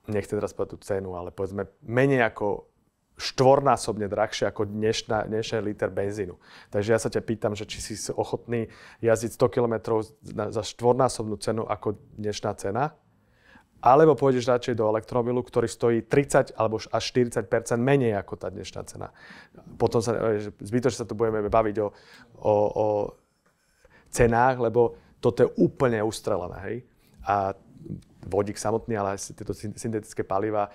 nechcem teraz povedať tú cenu, ale povedzme menej ako štvornásobne drahšie ako dnešná, dnešný liter benzínu. Takže ja sa ťa pýtam, že či si ochotný jazdiť 100 km za štvornásobnú cenu ako dnešná cena, alebo pôjdeš radšej do elektromobilu, ktorý stojí 30 alebo až 40 menej ako tá dnešná cena. Potom sa, zbytočne sa tu budeme baviť o, o, o cenách, lebo toto je úplne ustrelené, hej. A vodík samotný, ale aj tieto syntetické paliva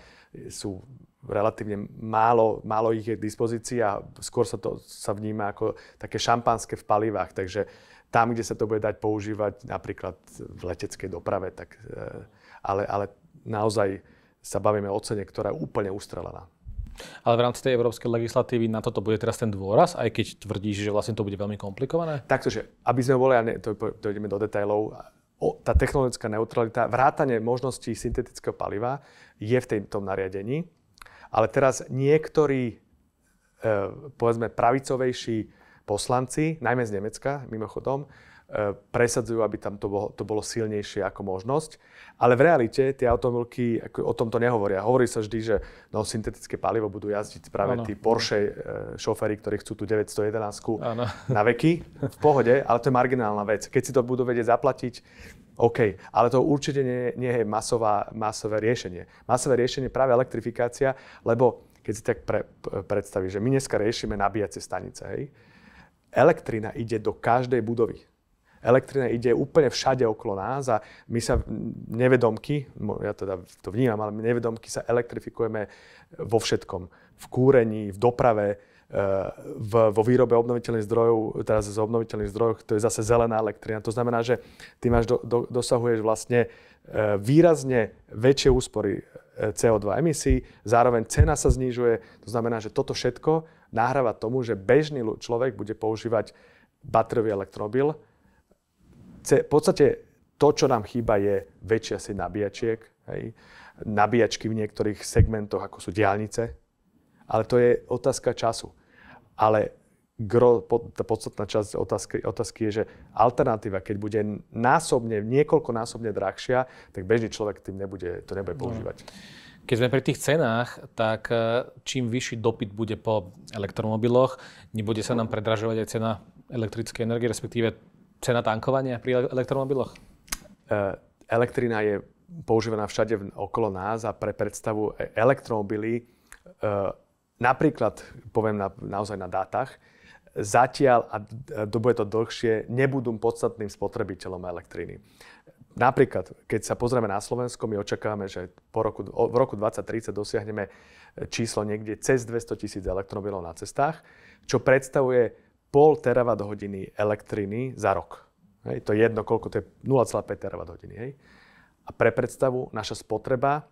sú relatívne málo, málo ich je k dispozícii a skôr sa to sa vníma ako také šampanské v palivách. Takže tam, kde sa to bude dať používať, napríklad v leteckej doprave, tak, e, ale, ale naozaj sa bavíme o cene, ktorá je úplne ustrelená. Ale v rámci tej európskej legislatívy na toto bude teraz ten dôraz, aj keď tvrdíš, že vlastne to bude veľmi komplikované? Taktože, aby sme boli, a ne, to, to ideme do detailov, o, tá technologická neutralita, vrátanie možností syntetického paliva je v tej, tom nariadení, ale teraz niektorí, e, povedzme, pravicovejší poslanci, najmä z Nemecka mimochodom, E, presadzujú, aby tam to bolo, to bolo silnejšie ako možnosť. Ale v realite tie automobilky o tomto nehovoria. Hovorí sa vždy, že no, syntetické palivo budú jazdiť práve ano. tí Porsche e, šoféry, ktorí chcú tú 911 na veky. V pohode, ale to je marginálna vec. Keď si to budú vedieť zaplatiť, OK, ale to určite nie, nie je masová, masové riešenie. Masové riešenie je práve elektrifikácia, lebo keď si tak pre, predstavíš, že my dneska riešime nabíjacie stanice, hej? Elektrina ide do každej budovy elektrina ide úplne všade okolo nás a my sa nevedomky, ja teda to vnímam, ale my nevedomky sa elektrifikujeme vo všetkom. V kúrení, v doprave, e, v, vo výrobe obnoviteľných zdrojov, teraz z obnoviteľných zdrojov, to je zase zelená elektrina. To znamená, že ty máš do, do, dosahuješ vlastne e, výrazne väčšie úspory e, CO2 emisí, zároveň cena sa znižuje, to znamená, že toto všetko nahráva tomu, že bežný človek bude používať batériový elektromobil, chce, v podstate to, čo nám chýba, je väčšia si nabíjačiek, hej, nabíjačky v niektorých segmentoch, ako sú diálnice, ale to je otázka času. Ale gro, tá podstatná časť otázky, otázky je, že alternatíva, keď bude násobne, niekoľkonásobne drahšia, tak bežný človek tým nebude, to nebude no. používať. Keď sme pri tých cenách, tak eh, čím vyšší dopyt bude po elektromobiloch, nebude sa no. nám predražovať aj cena elektrickej energie, respektíve cena tankovania pri elektromobiloch? E, elektrina je používaná všade okolo nás a pre predstavu e, elektromobily, e, napríklad, poviem na, naozaj na dátach, zatiaľ, a dobuje to dlhšie, nebudú podstatným spotrebiteľom elektriny. Napríklad, keď sa pozrieme na Slovensko, my očakávame, že po roku, v roku 2030 dosiahneme číslo niekde cez 200 tisíc elektromobilov na cestách, čo predstavuje pol terawatt hodiny elektriny za rok. Hej, to je jedno, koľko to je 0,5 terawatt hodiny. Hej. A pre predstavu, naša spotreba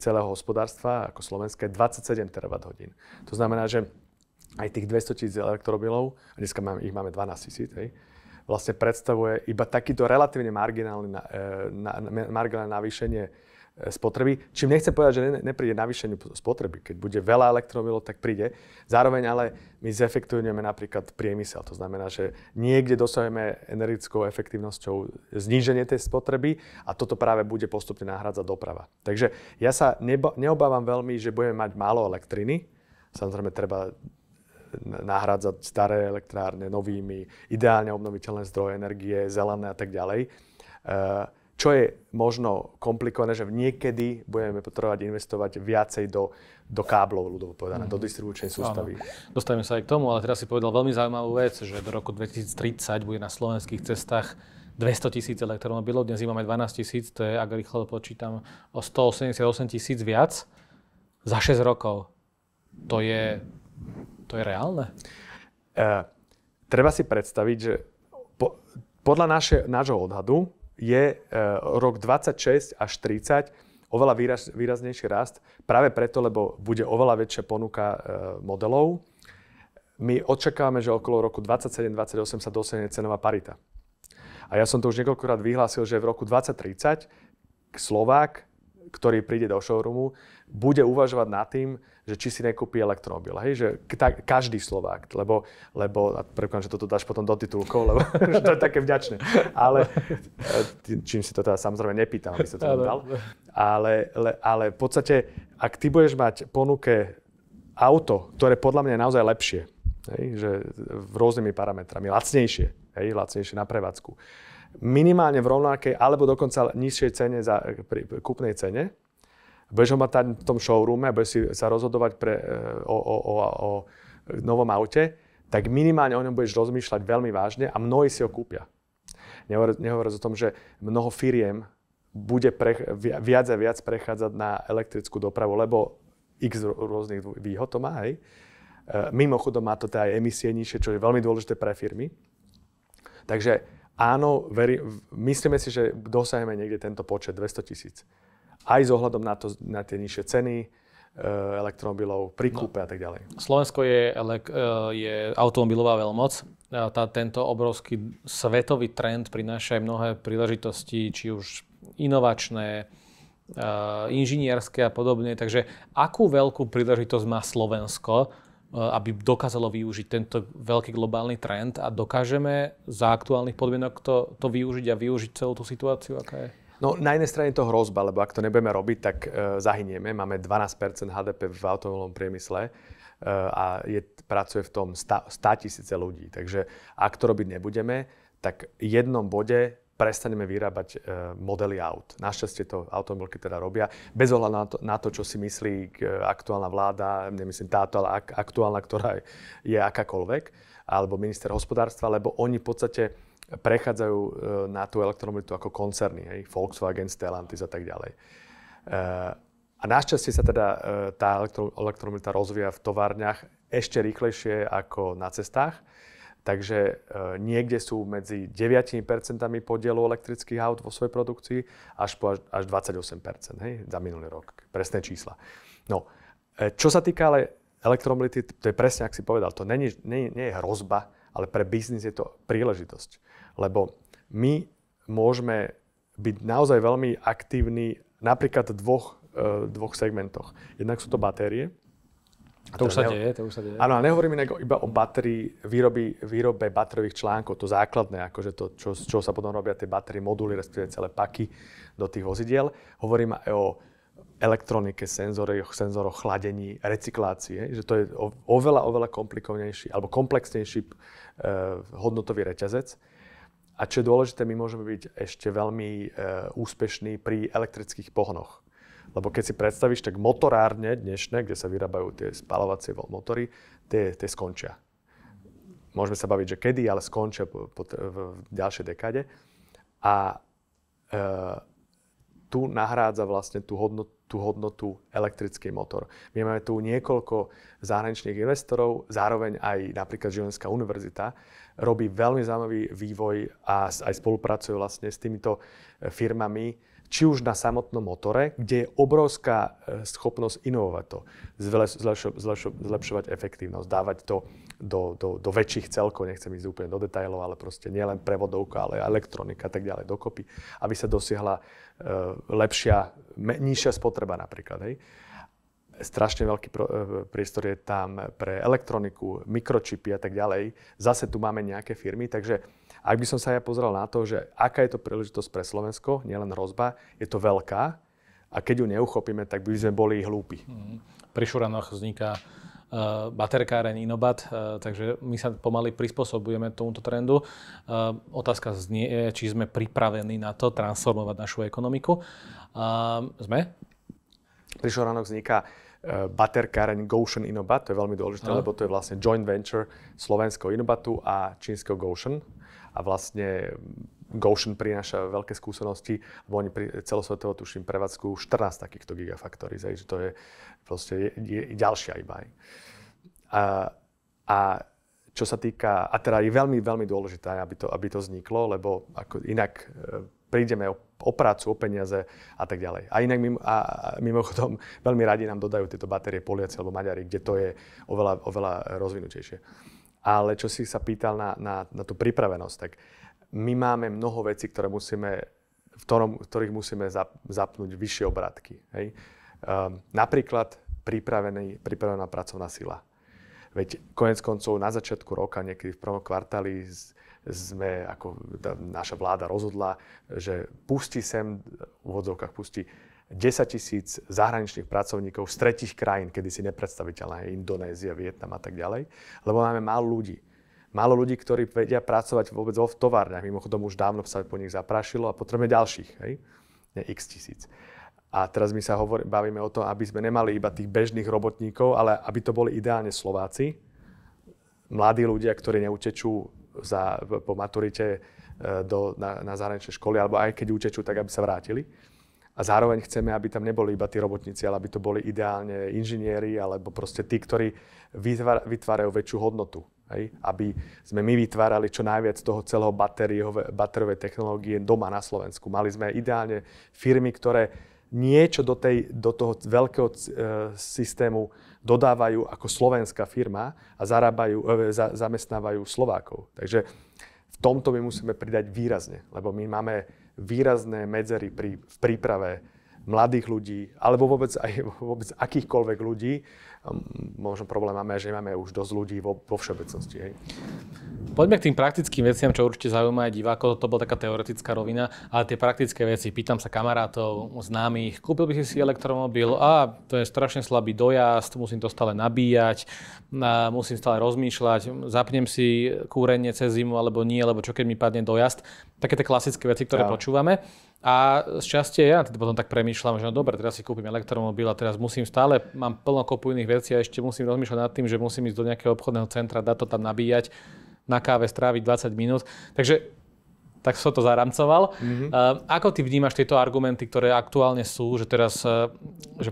celého hospodárstva ako Slovenska je 27 terawatt hodín. To znamená, že aj tých 200 tisíc elektromobilov, a dneska máme, ich máme 12 tisíc, vlastne predstavuje iba takýto relatívne marginálne, na, na, marginálne navýšenie E, spotreby. Čím nechcem povedať, že ne, nepríde navýšeniu spotreby. Keď bude veľa elektromobilov, tak príde. Zároveň ale my zefektujeme napríklad priemysel. To znamená, že niekde dosahujeme energetickou efektívnosťou zníženie tej spotreby a toto práve bude postupne nahrádzať doprava. Takže ja sa neba, neobávam veľmi, že budeme mať málo elektriny. Samozrejme, treba e, nahrádzať staré elektrárne novými, ideálne obnoviteľné zdroje energie, zelené a tak ďalej. Uh, čo je možno komplikované, že niekedy budeme potrebovať investovať viacej do, do káblov, ľudovo povedané, mm. do mhm. distribučnej sústavy. Áno. Dostaneme sa aj k tomu, ale teraz si povedal veľmi zaujímavú vec, že do roku 2030 bude na slovenských cestách 200 tisíc elektromobilov, dnes máme 12 tisíc, to je, ak rýchlo počítam, o 188 tisíc viac za 6 rokov. To je, to je reálne? Uh, treba si predstaviť, že po, podľa naše, nášho odhadu, je e, rok 26 až 30 oveľa výraz, výraznejší rast, práve preto, lebo bude oveľa väčšia ponuka e, modelov. My očakávame, že okolo roku 27-28 sa dosiahne cenová parita. A ja som to už niekoľkokrát vyhlásil, že v roku 2030 Slovák ktorý príde do showroomu, bude uvažovať nad tým, že či si nekúpi elektromobil. Hej? Že ta, každý Slovák, lebo, lebo a že toto dáš potom do titulkov, lebo že to je také vďačné. Ale e, čím si to teda samozrejme nepýtam, aby sa to dal. Ale, ale, ale v podstate, ak ty budeš mať ponuke auto, ktoré podľa mňa je naozaj lepšie, hej? že e, v rôznymi parametrami, lacnejšie, hej? lacnejšie na prevádzku, minimálne v rovnakej alebo dokonca nižšej cene za, eh, pri, kúpnej cene. Budeš ho mať tam v tom showroome a budeš si sa rozhodovať pre, eh, o, o, o, o eh, novom aute, tak minimálne o ňom budeš rozmýšľať veľmi vážne a mnohí si ho kúpia. Nehovoriac o tom, že mnoho firiem bude pre, viac a viac prechádzať na elektrickú dopravu, lebo x rôznych výhod to má, hej. Mimochodom má to teda aj emisie nižšie, čo je veľmi dôležité pre firmy. Takže áno, veri, myslíme si, že dosiahneme niekde tento počet 200 tisíc. Aj s ohľadom na, to, na tie nižšie ceny, e, elektromobilov príkupe no. a tak ďalej. Slovensko je, elek, e, je automobilová veľmoc. Tá, tento obrovský svetový trend prináša aj mnohé príležitosti, či už inovačné, e, inžinierské a podobne. Takže akú veľkú príležitosť má Slovensko Eh, aby dokázalo využiť tento veľký globálny trend a dokážeme za aktuálnych podmienok to, to využiť a využiť celú tú situáciu, aká je? No na jednej strane je to hrozba, lebo ak to nebudeme robiť, tak e, zahynieme. Máme 12% HDP v automobilovom priemysle e, a je, pracuje v tom 100 tisíce ľudí. Takže ak to robiť nebudeme, tak v jednom bode prestaneme vyrábať e, modely aut. Našťastie to automobilky teda robia. Bez ohľadu na to, na to čo si myslí e, aktuálna vláda, nemyslím táto, ale ak, aktuálna, ktorá je akákoľvek, alebo minister hospodárstva, lebo oni v podstate prechádzajú e, na tú elektromobilitu ako koncerny, hej, Volkswagen, Stellantis a tak ďalej. E, a našťastie sa teda e, tá elektro, elektromobilita rozvíja v továrniach ešte rýchlejšie ako na cestách. Takže e, niekde sú medzi 9% podielu elektrických aut vo svojej produkcii až po až, až 28% hej, za minulý rok. Presné čísla. No, e, čo sa týka ale elektromobility, to je presne, ak si povedal, to není, nie, nie je hrozba, ale pre biznis je to príležitosť. Lebo my môžeme byť naozaj veľmi aktívni napríklad v dvoch, e, dvoch segmentoch. Jednak sú to batérie, to už sa neho... deje, to už sa deje. Áno, a nehovorím iba o batérii, výroby, výrobe batériových článkov, to základné, akože to, čo, čo sa potom robia tie batérie, moduly, respektíve celé paky do tých vozidiel. Hovorím aj o elektronike, senzory, senzoroch chladení, recyklácie, že to je oveľa, oveľa komplikovanejší alebo komplexnejší eh, hodnotový reťazec. A čo je dôležité, my môžeme byť ešte veľmi e, úspešní pri elektrických pohonoch. Lebo keď si predstavíš, tak motorárne dnešné, kde sa vyrábajú tie spalovacie motory, tie, tie skončia. Môžeme sa baviť, že kedy, ale skončia po, po, v ďalšej dekade. A e, tu nahrádza vlastne tú hodnotu tú hodnotu elektrický motor. My máme tu niekoľko zahraničných investorov, zároveň aj napríklad Žilinská univerzita robí veľmi zaujímavý vývoj a aj spolupracuje vlastne s týmito e, firmami, či už na samotnom motore, kde je obrovská e, schopnosť inovovať to, zlepšo, zlepšo, zlepšovať efektívnosť, dávať to do, do, do väčších celkov, nechcem ísť úplne do detajlov, ale proste nielen prevodovka, ale elektronika a tak ďalej dokopy, aby sa dosiahla e, lepšia, me, nižšia spotreba napríklad. Hej. Strašne veľký pro, e, priestor je tam pre elektroniku, mikročipy a tak ďalej. Zase tu máme nejaké firmy, takže ak by som sa ja pozrel na to, že aká je to príležitosť pre Slovensko, nielen hrozba, je to veľká a keď ju neuchopíme, tak by sme boli hlúpi. Mm. Pri Šuranoch vzniká uh, baterkáreň Inobat, uh, takže my sa pomaly prispôsobujeme tomuto trendu. Uh, otázka znie, či sme pripravení na to transformovať našu ekonomiku. Uh, sme? Pri Šuranoch vzniká baterkáreň Goshen Inobat, to je veľmi dôležité, uh. lebo to je vlastne joint venture Slovensko Inobatu a čínskeho Goshen a vlastne Goshen prináša veľké skúsenosti, lebo oni pri celosvetovo tuším prevádzku 14 takýchto gigafaktorí, že to je proste je, je, je ďalšia iba. A, a čo sa týka, a teda je veľmi, veľmi dôležité, aby to, aby to vzniklo, lebo ako inak e, prídeme o, o prácu, o peniaze a tak ďalej. A inak mimo, a, mimochodom veľmi radi nám dodajú tieto batérie Poliaci alebo Maďari, kde to je oveľa, oveľa rozvinutejšie. Ale čo si sa pýtal na, na, na tú pripravenosť, tak my máme mnoho vecí, ktoré musíme, v, ktorom, v ktorých musíme zap, zapnúť vyššie obratky. Hej? Um, napríklad pripravený, pripravená pracovná sila. Veď konec koncov na začiatku roka, niekedy v prvom kvartáli, sme, ako naša vláda rozhodla, že pustí sem, v odzovkách pustí 10 tisíc zahraničných pracovníkov z tretich krajín, kedy si nepredstaviteľné, Indonézia, Vietnam a tak ďalej, lebo máme málo ľudí. Málo ľudí, ktorí vedia pracovať vôbec v továrniach. Mimochodom už dávno sa po nich zaprašilo a potrebujeme ďalších, hej? Ne, x tisíc. A teraz my sa hovor, bavíme o tom, aby sme nemali iba tých bežných robotníkov, ale aby to boli ideálne Slováci, mladí ľudia, ktorí neutečú za, po maturite e, do, na, na zahraničnej školy, alebo aj keď utečú, tak aby sa vrátili a zároveň chceme, aby tam neboli iba tí robotníci, ale aby to boli ideálne inžinieri alebo proste tí, ktorí vytvárajú väčšiu hodnotu. Hej? Aby sme my vytvárali čo najviac toho celého baterovej technológie doma na Slovensku. Mali sme ideálne firmy, ktoré niečo do, tej, do toho veľkého e, systému dodávajú ako slovenská firma a zarábajú, e, za, zamestnávajú Slovákov. Takže v tomto my musíme pridať výrazne, lebo my máme výrazné medzery pri, v príprave mladých ľudí, alebo vôbec aj vôbec akýchkoľvek ľudí Ehm, možno problém máme, že nemáme už dosť ľudí vo, vo všeobecnosti. Hej. Poďme k tým praktickým veciam, čo určite zaujíma aj divákov. To bola taká teoretická rovina, ale tie praktické veci. Pýtam sa kamarátov, známych, kúpil by si si elektromobil, a to je strašne slabý dojazd, musím to stále nabíjať, a musím stále rozmýšľať, zapnem si kúrenie cez zimu alebo nie, lebo čo keď mi padne dojazd. Také tie klasické veci, ktoré ja. počúvame. A šťastie ja teda potom tak premýšľam, že no dobre, teraz si kúpim elektromobil a teraz musím stále, mám plno kopu iných vecí a ešte musím rozmýšľať nad tým, že musím ísť do nejakého obchodného centra, dať to tam nabíjať, na káve stráviť 20 minút. Takže tak som to zaramcoval. Mm-hmm. Uh, ako ty vnímaš tieto argumenty, ktoré aktuálne sú, že teraz, uh, že,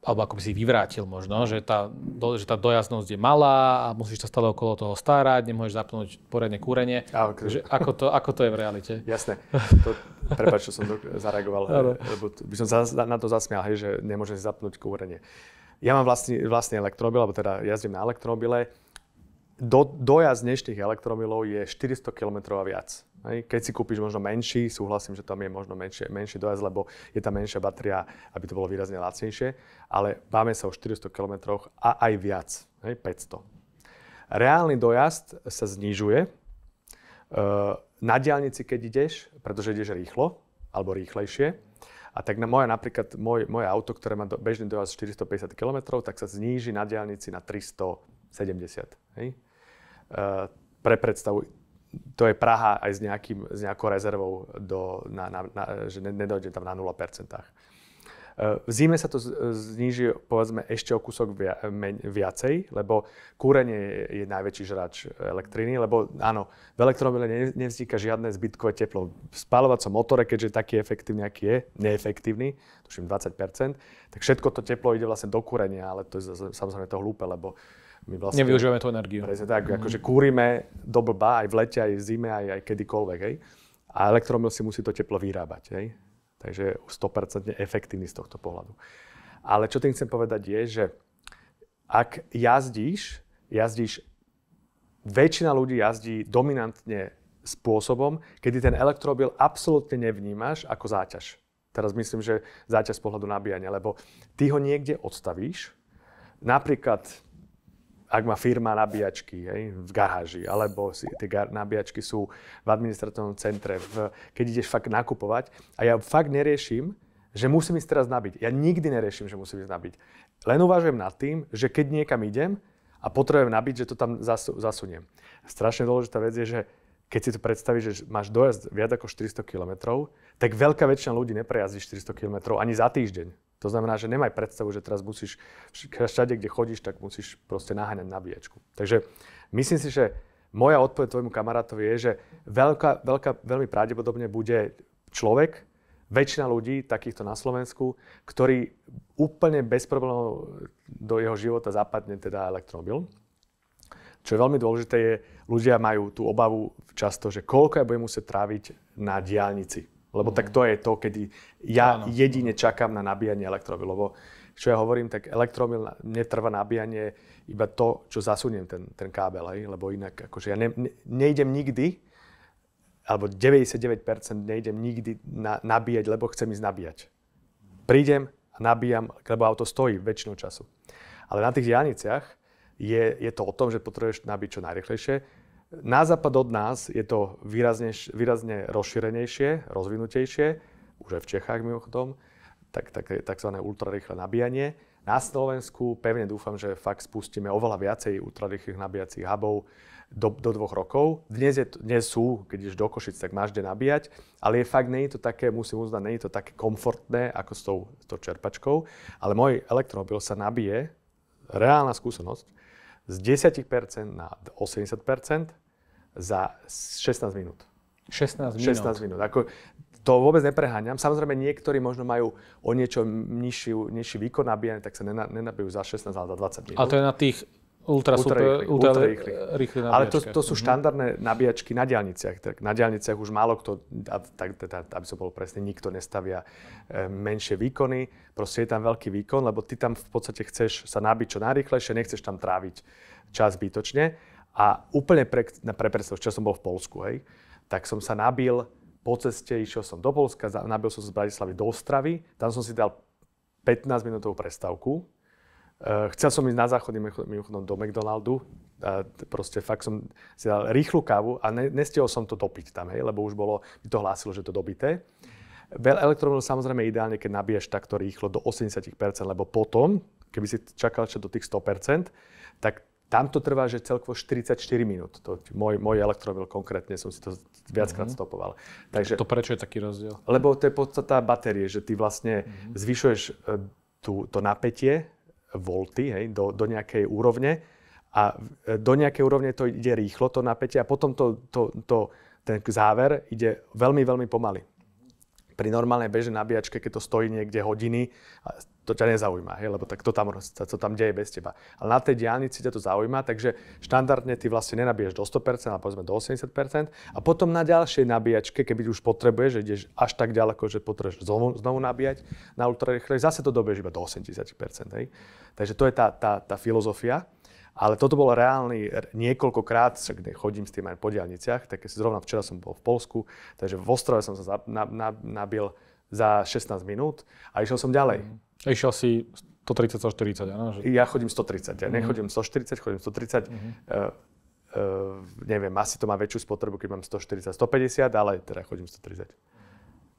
alebo ako by si vyvrátil možno, že tá, do, že tá dojaznosť je malá a musíš sa stále okolo toho starať, nemôžeš zapnúť poriadne kúrenie. Okay. Že ako, to, ako to je v realite? Jasné. To, Prepač, čo som do, zareagoval, ale. Eh, lebo by som za, na to zasmial, hej, že nemôže zapnúť kúrenie. Ja mám vlastný, vlastný elektromobil, alebo teda jazdím na elektromobile. Do, dojazd dnešných elektromilov je 400 km a viac. Hej. Keď si kúpiš možno menší, súhlasím, že tam je možno menšie, menší dojazd, lebo je tam menšia batéria, aby to bolo výrazne lacnejšie, ale máme sa o 400 km a aj viac, hej, 500. Reálny dojazd sa znižuje, na diálnici, keď ideš, pretože ideš rýchlo alebo rýchlejšie, a tak na moje, napríklad moje, moje auto, ktoré má do, bežný dojazd 450 km, tak sa zníži na diálnici na 370. Hej? Uh, pre predstavu, to je Praha aj s, nejakým, s nejakou rezervou, do, na, na, na, že nedojde tam na 0%. V zime sa to zniží povedzme ešte o kúsok viacej, lebo kúrenie je najväčší žrač elektriny, lebo áno, v elektromobile nevzniká žiadne zbytkové teplo. V spálovacom motore, keďže taký efektívny, aký je, neefektívny, tuším 20%, tak všetko to teplo ide vlastne do kúrenia, ale to je samozrejme to hlúpe, lebo my vlastne... Nevyužívame tú energiu. Presne tak, mm-hmm. akože kúrime do blba aj v lete, aj v zime, aj, aj kedykoľvek, hej. A elektromobil si musí to teplo vyrábať, hej. Takže 100% efektívny z tohto pohľadu. Ale čo tým chcem povedať je, že ak jazdíš, jazdíš, väčšina ľudí jazdí dominantne spôsobom, kedy ten elektrobil absolútne nevnímaš ako záťaž. Teraz myslím, že záťaž z pohľadu nabíjania, lebo ty ho niekde odstavíš, napríklad ak má firma nabíjačky hej, v garáži, alebo si, tie gar- nabíjačky sú v administratívnom centre, v, keď ideš fakt nakupovať. A ja fakt neriešim, že musím ísť teraz nabiť. Ja nikdy neriešim, že musím ísť nabiť. Len uvažujem nad tým, že keď niekam idem a potrebujem nabiť, že to tam zasu- zasuniem. Strašne dôležitá vec je, že keď si to predstavíš, že máš dojazd viac ako 400 km, tak veľká väčšina ľudí neprejazdí 400 km ani za týždeň. To znamená, že nemaj predstavu, že teraz musíš všade, kde chodíš, tak musíš proste naháňať nabíjačku. Takže myslím si, že moja odpoveď tvojmu kamarátovi je, že veľká, veľká, veľmi pravdepodobne bude človek, väčšina ľudí, takýchto na Slovensku, ktorý úplne bez problémov do jeho života zapadne teda elektromobil. Čo je veľmi dôležité je, ľudia majú tú obavu často, že koľko ja budem musieť tráviť na diálnici lebo tak to je to, kedy ja Áno. jedine čakám na nabíjanie elektromobil. Lebo čo ja hovorím, tak elektromil netrvá nabíjanie iba to, čo zasuniem ten, ten kábel. Aj? Lebo inak akože ja ne, ne, nejdem nikdy, alebo 99% nejdem nikdy na, nabíjať, lebo chcem ísť nabíjať. Prídem a nabíjam, lebo auto stojí väčšinu času. Ale na tých diálniciach je, je to o tom, že potrebuješ nabiť čo najrychlejšie na západ od nás je to výrazne, výrazne rozšírenejšie, rozvinutejšie, už aj v Čechách mimochodom, tak, tak, tzv. ultrarýchle nabíjanie. Na Slovensku pevne dúfam, že fakt spustíme oveľa viacej ultrarýchlych nabíjacích hubov do, do dvoch rokov. Dnes, je, dnes sú, keď ideš do Košic, tak máš kde nabíjať, ale je fakt, nie je to také, musím uznať, nie je to také komfortné ako s tou, s tou čerpačkou, ale môj elektromobil sa nabije, reálna skúsenosť, z 10% na 80% za 16 minút. 16 minút. 16 minút. Ako, to vôbec nepreháňam. Samozrejme, niektorí možno majú o niečo nižší, nižší výkon nabíjanie, tak sa nenabijú za 16, ale za 20 minút. A to je na tých Ultra, ultra, super, rýchly, ultra, ultra rýchly. rýchly Ale to, to sú mhm. štandardné nabíjačky na diálniciach. Tak na diálniciach už málo kto, tak, teda, aby som bol presne, nikto nestavia e, menšie výkony. Proste je tam veľký výkon, lebo ty tam v podstate chceš sa nabiť čo najrychlejšie, nechceš tam tráviť čas zbytočne. A úplne pre, pre predstav, čo som bol v Polsku, hej, tak som sa nabil po ceste, išiel som do Polska, nabil som sa z Bratislavy do Ostravy, tam som si dal 15-minútovú prestávku, Eh, chcel som ísť na záchody mimochodom do McDonaldu, a proste fakt som si dal rýchlu kávu a ne, nestiel som to dopiť tam, hej, lebo už bolo, mi to hlásilo, že to dobité. Veľa elektromobil samozrejme ideálne, keď nabiješ takto rýchlo do 80%, lebo potom, keby si čakal čo do tých 100%, tak tam to trvá, že celkovo 44 minút. To, môj, môj elektromobil konkrétne, som si to viackrát mm-hmm. stopoval. Takže, to prečo je taký rozdiel? Lebo to je podstata batérie, že ty vlastne mm-hmm. zvyšuješ eh, tú, to napätie volty hej, do, do nejakej úrovne a do nejakej úrovne to ide rýchlo, to napätie a potom to, to, to, ten záver ide veľmi, veľmi pomaly. Pri normálnej bežnej nabíjačke, keď to stojí niekde hodiny, to ťa nezaujíma, hej, lebo tak to tam, to tam deje bez teba. Ale na tej diálnici ťa to zaujíma, takže štandardne ty vlastne nenabíjaš do 100%, ale povedzme do 80% a potom na ďalšej nabíjačke, keby už potrebuješ, že ideš až tak ďaleko, že potrebuješ znovu, znovu nabíjať na ultrarýchlej, zase to dobežíš iba do 80%. Hej. Takže to je tá, tá, tá filozofia. Ale toto bolo reálny niekoľkokrát, kde chodím s tým aj po diálniciach, tak zrovna včera som bol v Polsku, takže v Ostrove som sa nabil za 16 minút a išiel som ďalej. Mm. Išiel si 130, 140, áno? Že... Ja chodím 130, ja mm. nechodím 140, chodím 130. Mm. Uh, uh, neviem, asi to má väčšiu spotrebu, keď mám 140, 150, ale teda chodím 130.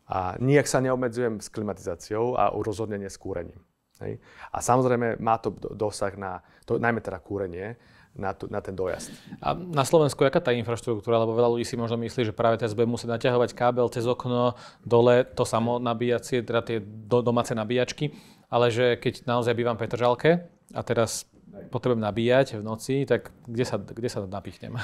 A nijak sa neobmedzujem s klimatizáciou a rozhodne s kúrením. Hej. A samozrejme má to dosah na, to, najmä teda kúrenie, na, tu, na ten dojazd. A na Slovensku aká tá infraštruktúra? Lebo veľa ľudí si možno myslí, že práve teraz bude musieť naťahovať kábel cez okno, dole to samo nabíjacie, teda tie do, domáce nabíjačky. Ale že keď naozaj bývam v Petržalke a teraz potrebujem nabíjať v noci, tak kde sa, kde sa napichnem?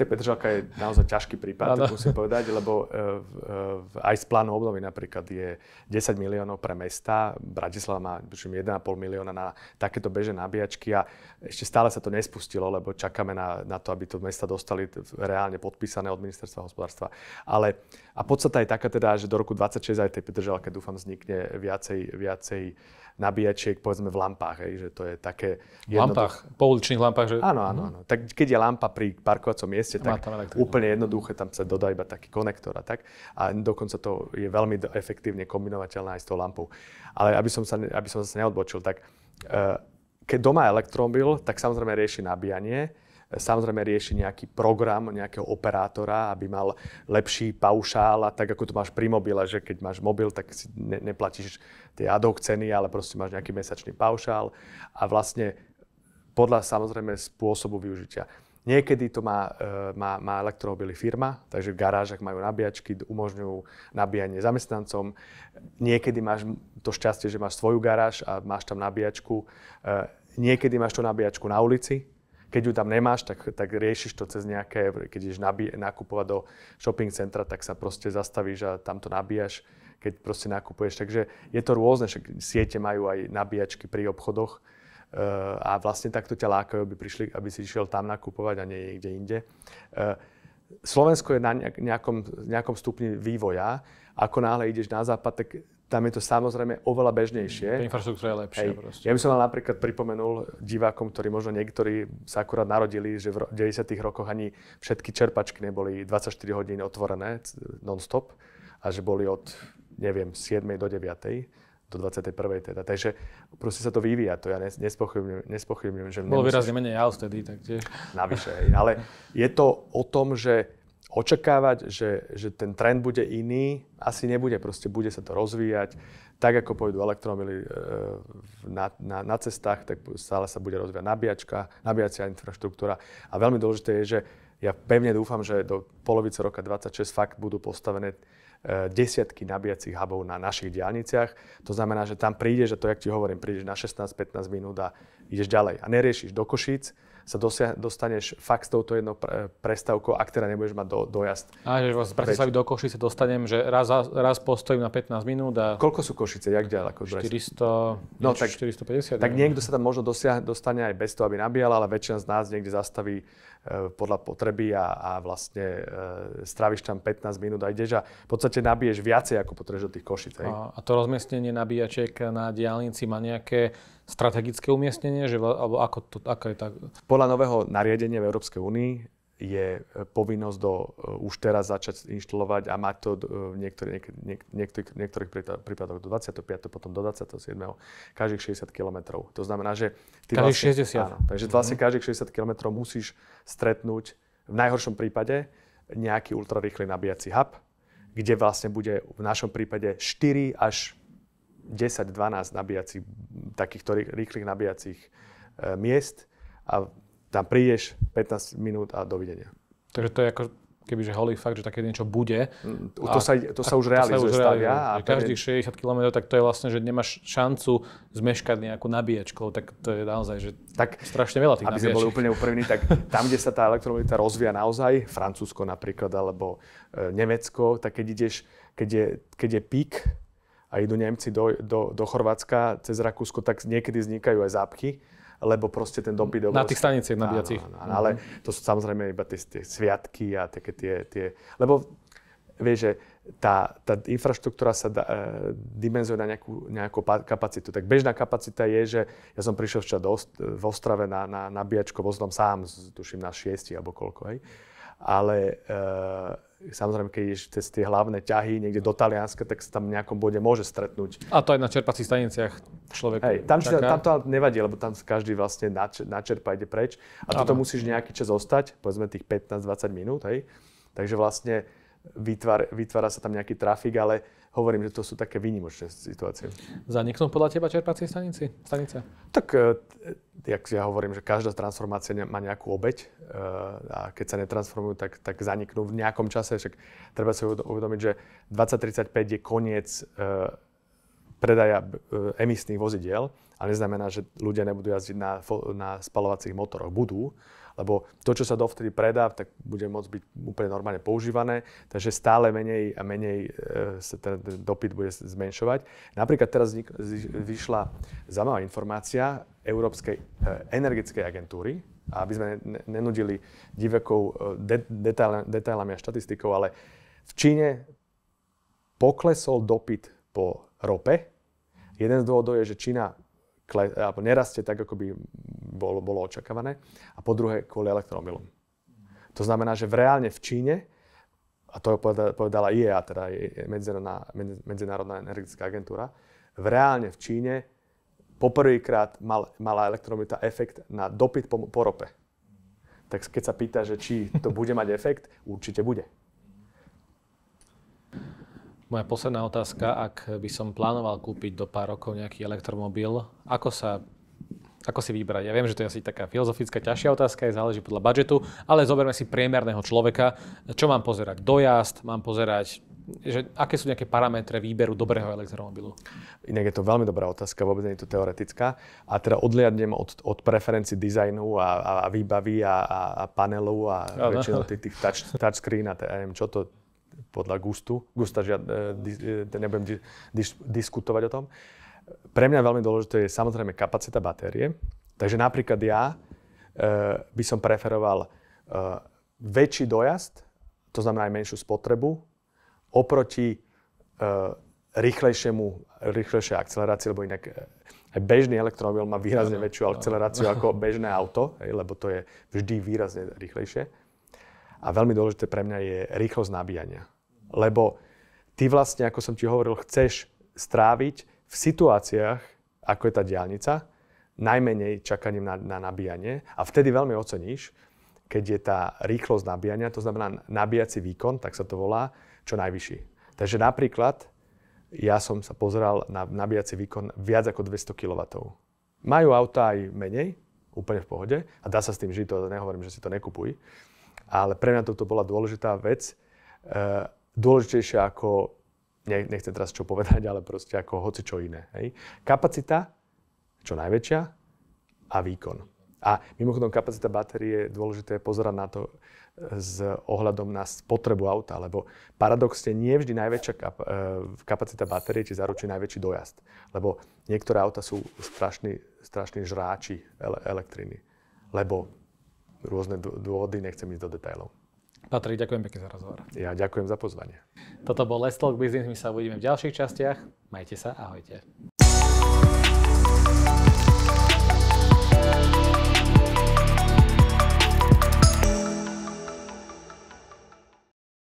Tak Petržalka je naozaj ťažký prípad, ano. musím povedať, lebo e, v, e, v, e, aj z plánu obnovy napríklad je 10 miliónov pre mesta, Bratislava má 1,5 milióna na takéto bežné nabíjačky a ešte stále sa to nespustilo, lebo čakáme na, na to, aby to mesta dostali reálne podpísané od ministerstva hospodárstva. Ale a podstata je taká teda, že do roku 26 aj tej Petržalke dúfam vznikne viacej, viacej nabíjačiek, povedzme v lampách, hej, že to je také... V lampách, pouličných lampách, že... Áno, áno, áno. Tak keď je lampa pri parkovacom mieste, tak úplne jednoduché, tam sa dodá iba taký konektor a tak. A dokonca to je veľmi efektívne kombinovateľné aj s tou lampou. Ale aby som, sa, aby som zase neodbočil, tak eh, keď doma je elektromobil, tak samozrejme rieši nabíjanie, samozrejme rieši nejaký program nejakého operátora, aby mal lepší paušál a tak ako to máš pri mobile, že keď máš mobil, tak si ne, neplatíš tie ad hoc ceny, ale proste máš nejaký mesačný paušál a vlastne podľa samozrejme spôsobu využitia. Niekedy to má, e, má, má elektromobily firma, takže v garážach majú nabíjačky, umožňujú nabíjanie zamestnancom. Niekedy máš to šťastie, že máš svoju garáž a máš tam nabíjačku. E, niekedy máš tú nabíjačku na ulici, keď ju tam nemáš, tak, tak riešiš to cez nejaké, keď ideš nabí- nakupovať do shopping centra, tak sa proste zastavíš a tam to nabíjaš, keď proste nakupuješ. Takže je to rôzne, však siete majú aj nabíjačky pri obchodoch uh, a vlastne takto ťa lákajú, aby, prišli, aby si išiel tam nakupovať a nie niekde inde. Uh, Slovensko je na nejakom, nejakom stupni vývoja. Ako náhle ideš na západ, tak tam je to samozrejme oveľa bežnejšie. Tá infraštruktúra je lepšia Hej. proste. Ja by som vám napríklad pripomenul divákom, ktorí možno niektorí sa akurát narodili, že v 90. rokoch ani všetky čerpačky neboli 24 hodín otvorené non-stop a že boli od, neviem, 7. do 9. do 21. teda. Takže proste sa to vyvíja, to ja nespochybňujem. nespochybňujem že Bolo výrazne menej ja vtedy, tak tiež. Navyše, ale je to o tom, že očakávať, že, že ten trend bude iný, asi nebude, proste bude sa to rozvíjať. Tak ako pôjdu elektromily e, na, na, na cestách, tak stále sa bude rozvíjať nabíjačka, nabíjacia infraštruktúra. A veľmi dôležité je, že ja pevne dúfam, že do polovice roka 26 fakt budú postavené e, desiatky nabíjacích hubov na našich diálniciach. To znamená, že tam prídeš, že to, jak ti hovorím, prídeš na 16-15 minút a ideš ďalej. A neriešiš do Košíc, sa dosia- dostaneš fakt s touto jednou prestávkou, ak teda nebudeš mať do, dojazd. A že z vlastne Bratislavy do Košice dostanem, že raz, raz postojím na 15 minút a... Koľko sú Košice, jak Ako 400, no, tak, 450. Tak neviem. niekto sa tam možno dosia- dostane aj bez toho, aby nabíjal, ale väčšina z nás niekde zastaví e, podľa potreby a, a vlastne e, stráviš tam 15 minút a ideš a v podstate nabiješ viacej, ako potrebuješ do tých Košic. A, a to rozmiestnenie nabíjačiek na diálnici má nejaké strategické umiestnenie, že, alebo ako to, aká je tá... Podľa nového nariadenia v Európskej únii je e, povinnosť do, e, už teraz začať inštalovať a mať to v e, niektorých, niek, niektorých, niektorých prípadoch do 25., potom do 27., každých 60 km. To znamená, že... Ty každých vlastne, 60. Áno, takže vlastne mhm. každých 60 km musíš stretnúť v najhoršom prípade nejaký ultrarýchly nabíjací hub, kde vlastne bude v našom prípade 4 až 10-12 nabíjacích, takýchto rýchlych nabíjacích e, miest a tam prídeš 15 minút a dovidenia. Takže to je ako kebyže holý fakt, že také niečo bude. Mm, to, a, sa, to sa už realizuje, sa už realizuje. Stavia, a každých 60 km, tak to je vlastne, že nemáš šancu zmeškať nejakú nabíjačku, tak to je naozaj, že tak, strašne veľa tých Aby sme boli úplne úprimní, tak tam, kde sa tá elektromobilita rozvíja naozaj, Francúzsko napríklad, alebo e, Nemecko, tak keď ideš, keď je, keď je pík, a idú Nemci do, do, do Chorvátska cez Rakúsko, tak niekedy vznikajú aj zápchy lebo proste ten dopyt... Na tých staniciach nabíjacích. Áno, áno, ale to sú samozrejme iba tie, tie sviatky a také tie, tie... Lebo vieš, že tá, tá infraštruktúra sa da, e, dimenzuje na nejakú, nejakú kapacitu. Tak bežná kapacita je, že ja som prišiel včera do, v Ostrave na, na nabíjačko voznom sám, tuším na šiesti alebo koľko, hej. Ale e, samozrejme, keď ideš cez tie hlavné ťahy niekde do Talianska, tak sa tam v nejakom bode môže stretnúť. A to aj na čerpacích staniciach človek Hej, tam, čaká. tam to nevadí, lebo tam každý vlastne načerpa, ide preč. A toto musíš nejaký čas zostať, povedzme tých 15-20 minút, hej. Takže vlastne vytvára, vytvára sa tam nejaký trafik, ale hovorím, že to sú také výnimočné situácie. Zaniknú podľa teba čerpacie stanici, stanice? Tak, e, jak ja hovorím, že každá transformácia má nejakú obeď e, a keď sa netransformujú, tak, tak zaniknú v nejakom čase. Však treba si uvedomiť, že 2035 je koniec e, predaja emisných vozidiel, ale neznamená, že ľudia nebudú jazdiť na, na spalovacích motoroch. Budú, lebo to, čo sa dovtedy predá, tak bude môcť byť úplne normálne používané, takže stále menej a menej e, sa ten dopyt bude zmenšovať. Napríklad teraz vyšla zaujímavá informácia Európskej e, energetickej agentúry, aby sme nenudili divekov e, detailami a štatistikou, ale v Číne poklesol dopyt po rope. Jeden z dôvodov je, že Čína kle, alebo nerastie tak, ako by bolo, bolo očakávané. A po druhé, kvôli elektromobilom. To znamená, že v reálne v Číne, a to povedala IEA, teda Medzinárodná energetická agentúra, v reálne v Číne poprvýkrát mal, mala elektromobilita efekt na dopyt po, po rope. Tak keď sa pýta, že či to bude mať efekt, určite bude. Moja posledná otázka, ak by som plánoval kúpiť do pár rokov nejaký elektromobil, ako sa ako si vybrať? Ja viem, že to je asi taká filozofická ťažšia otázka, je záleží podľa budžetu, ale zoberme si priemerného človeka. Čo mám pozerať? Dojazd, mám pozerať že aké sú nejaké parametre výberu dobrého elektromobilu? Inak je to veľmi dobrá otázka, vôbec nie je to teoretická. A teda odliadnem od, od preferencií dizajnu a, a, výbavy a, a, a panelov a väčšinou tých, tých touch, touchscreen a neviem čo to podľa gustu. Gusta žiad, e, e, nebudem dis, diskutovať o tom. Pre mňa veľmi dôležité je samozrejme kapacita batérie. Takže napríklad ja e, by som preferoval väčší dojazd, to znamená aj menšiu spotrebu, oproti rýchlejšiemu, rýchlejšej akcelerácii, lebo inak aj bežný elektromobil má výrazne väčšiu akceleráciu ako bežné auto, lebo to je vždy výrazne rýchlejšie. A veľmi dôležité pre mňa je rýchlosť nabíjania. Lebo ty vlastne, ako som ti hovoril, chceš stráviť v situáciách, ako je tá diálnica, najmenej čakaním na, na nabíjanie a vtedy veľmi oceníš, keď je tá rýchlosť nabíjania, to znamená nabíjací výkon, tak sa to volá, čo najvyšší. Takže napríklad ja som sa pozeral na nabíjací výkon viac ako 200 kW. Majú auta aj menej, úplne v pohode a dá sa s tým žiť, to nehovorím, že si to nekupuj, ale pre mňa toto bola dôležitá vec, e, dôležitejšia ako, nechcem teraz čo povedať, ale proste ako hoci čo iné. Hej. Kapacita, čo najväčšia, a výkon. A mimochodom kapacita batérie je dôležité pozerať na to e, s ohľadom na spotrebu auta, lebo paradoxne nie vždy najväčšia kap- e, kapacita batérie ti zaručí najväčší dojazd. Lebo niektoré auta sú strašní, strašní žráči elektriny. Lebo rôzne dôvody, nechcem ísť do detajlov. Patrik, ďakujem pekne za rozhovor. Ja ďakujem za pozvanie. Toto bol Let's Talk Business, my sa uvidíme v ďalších častiach. Majte sa, ahojte.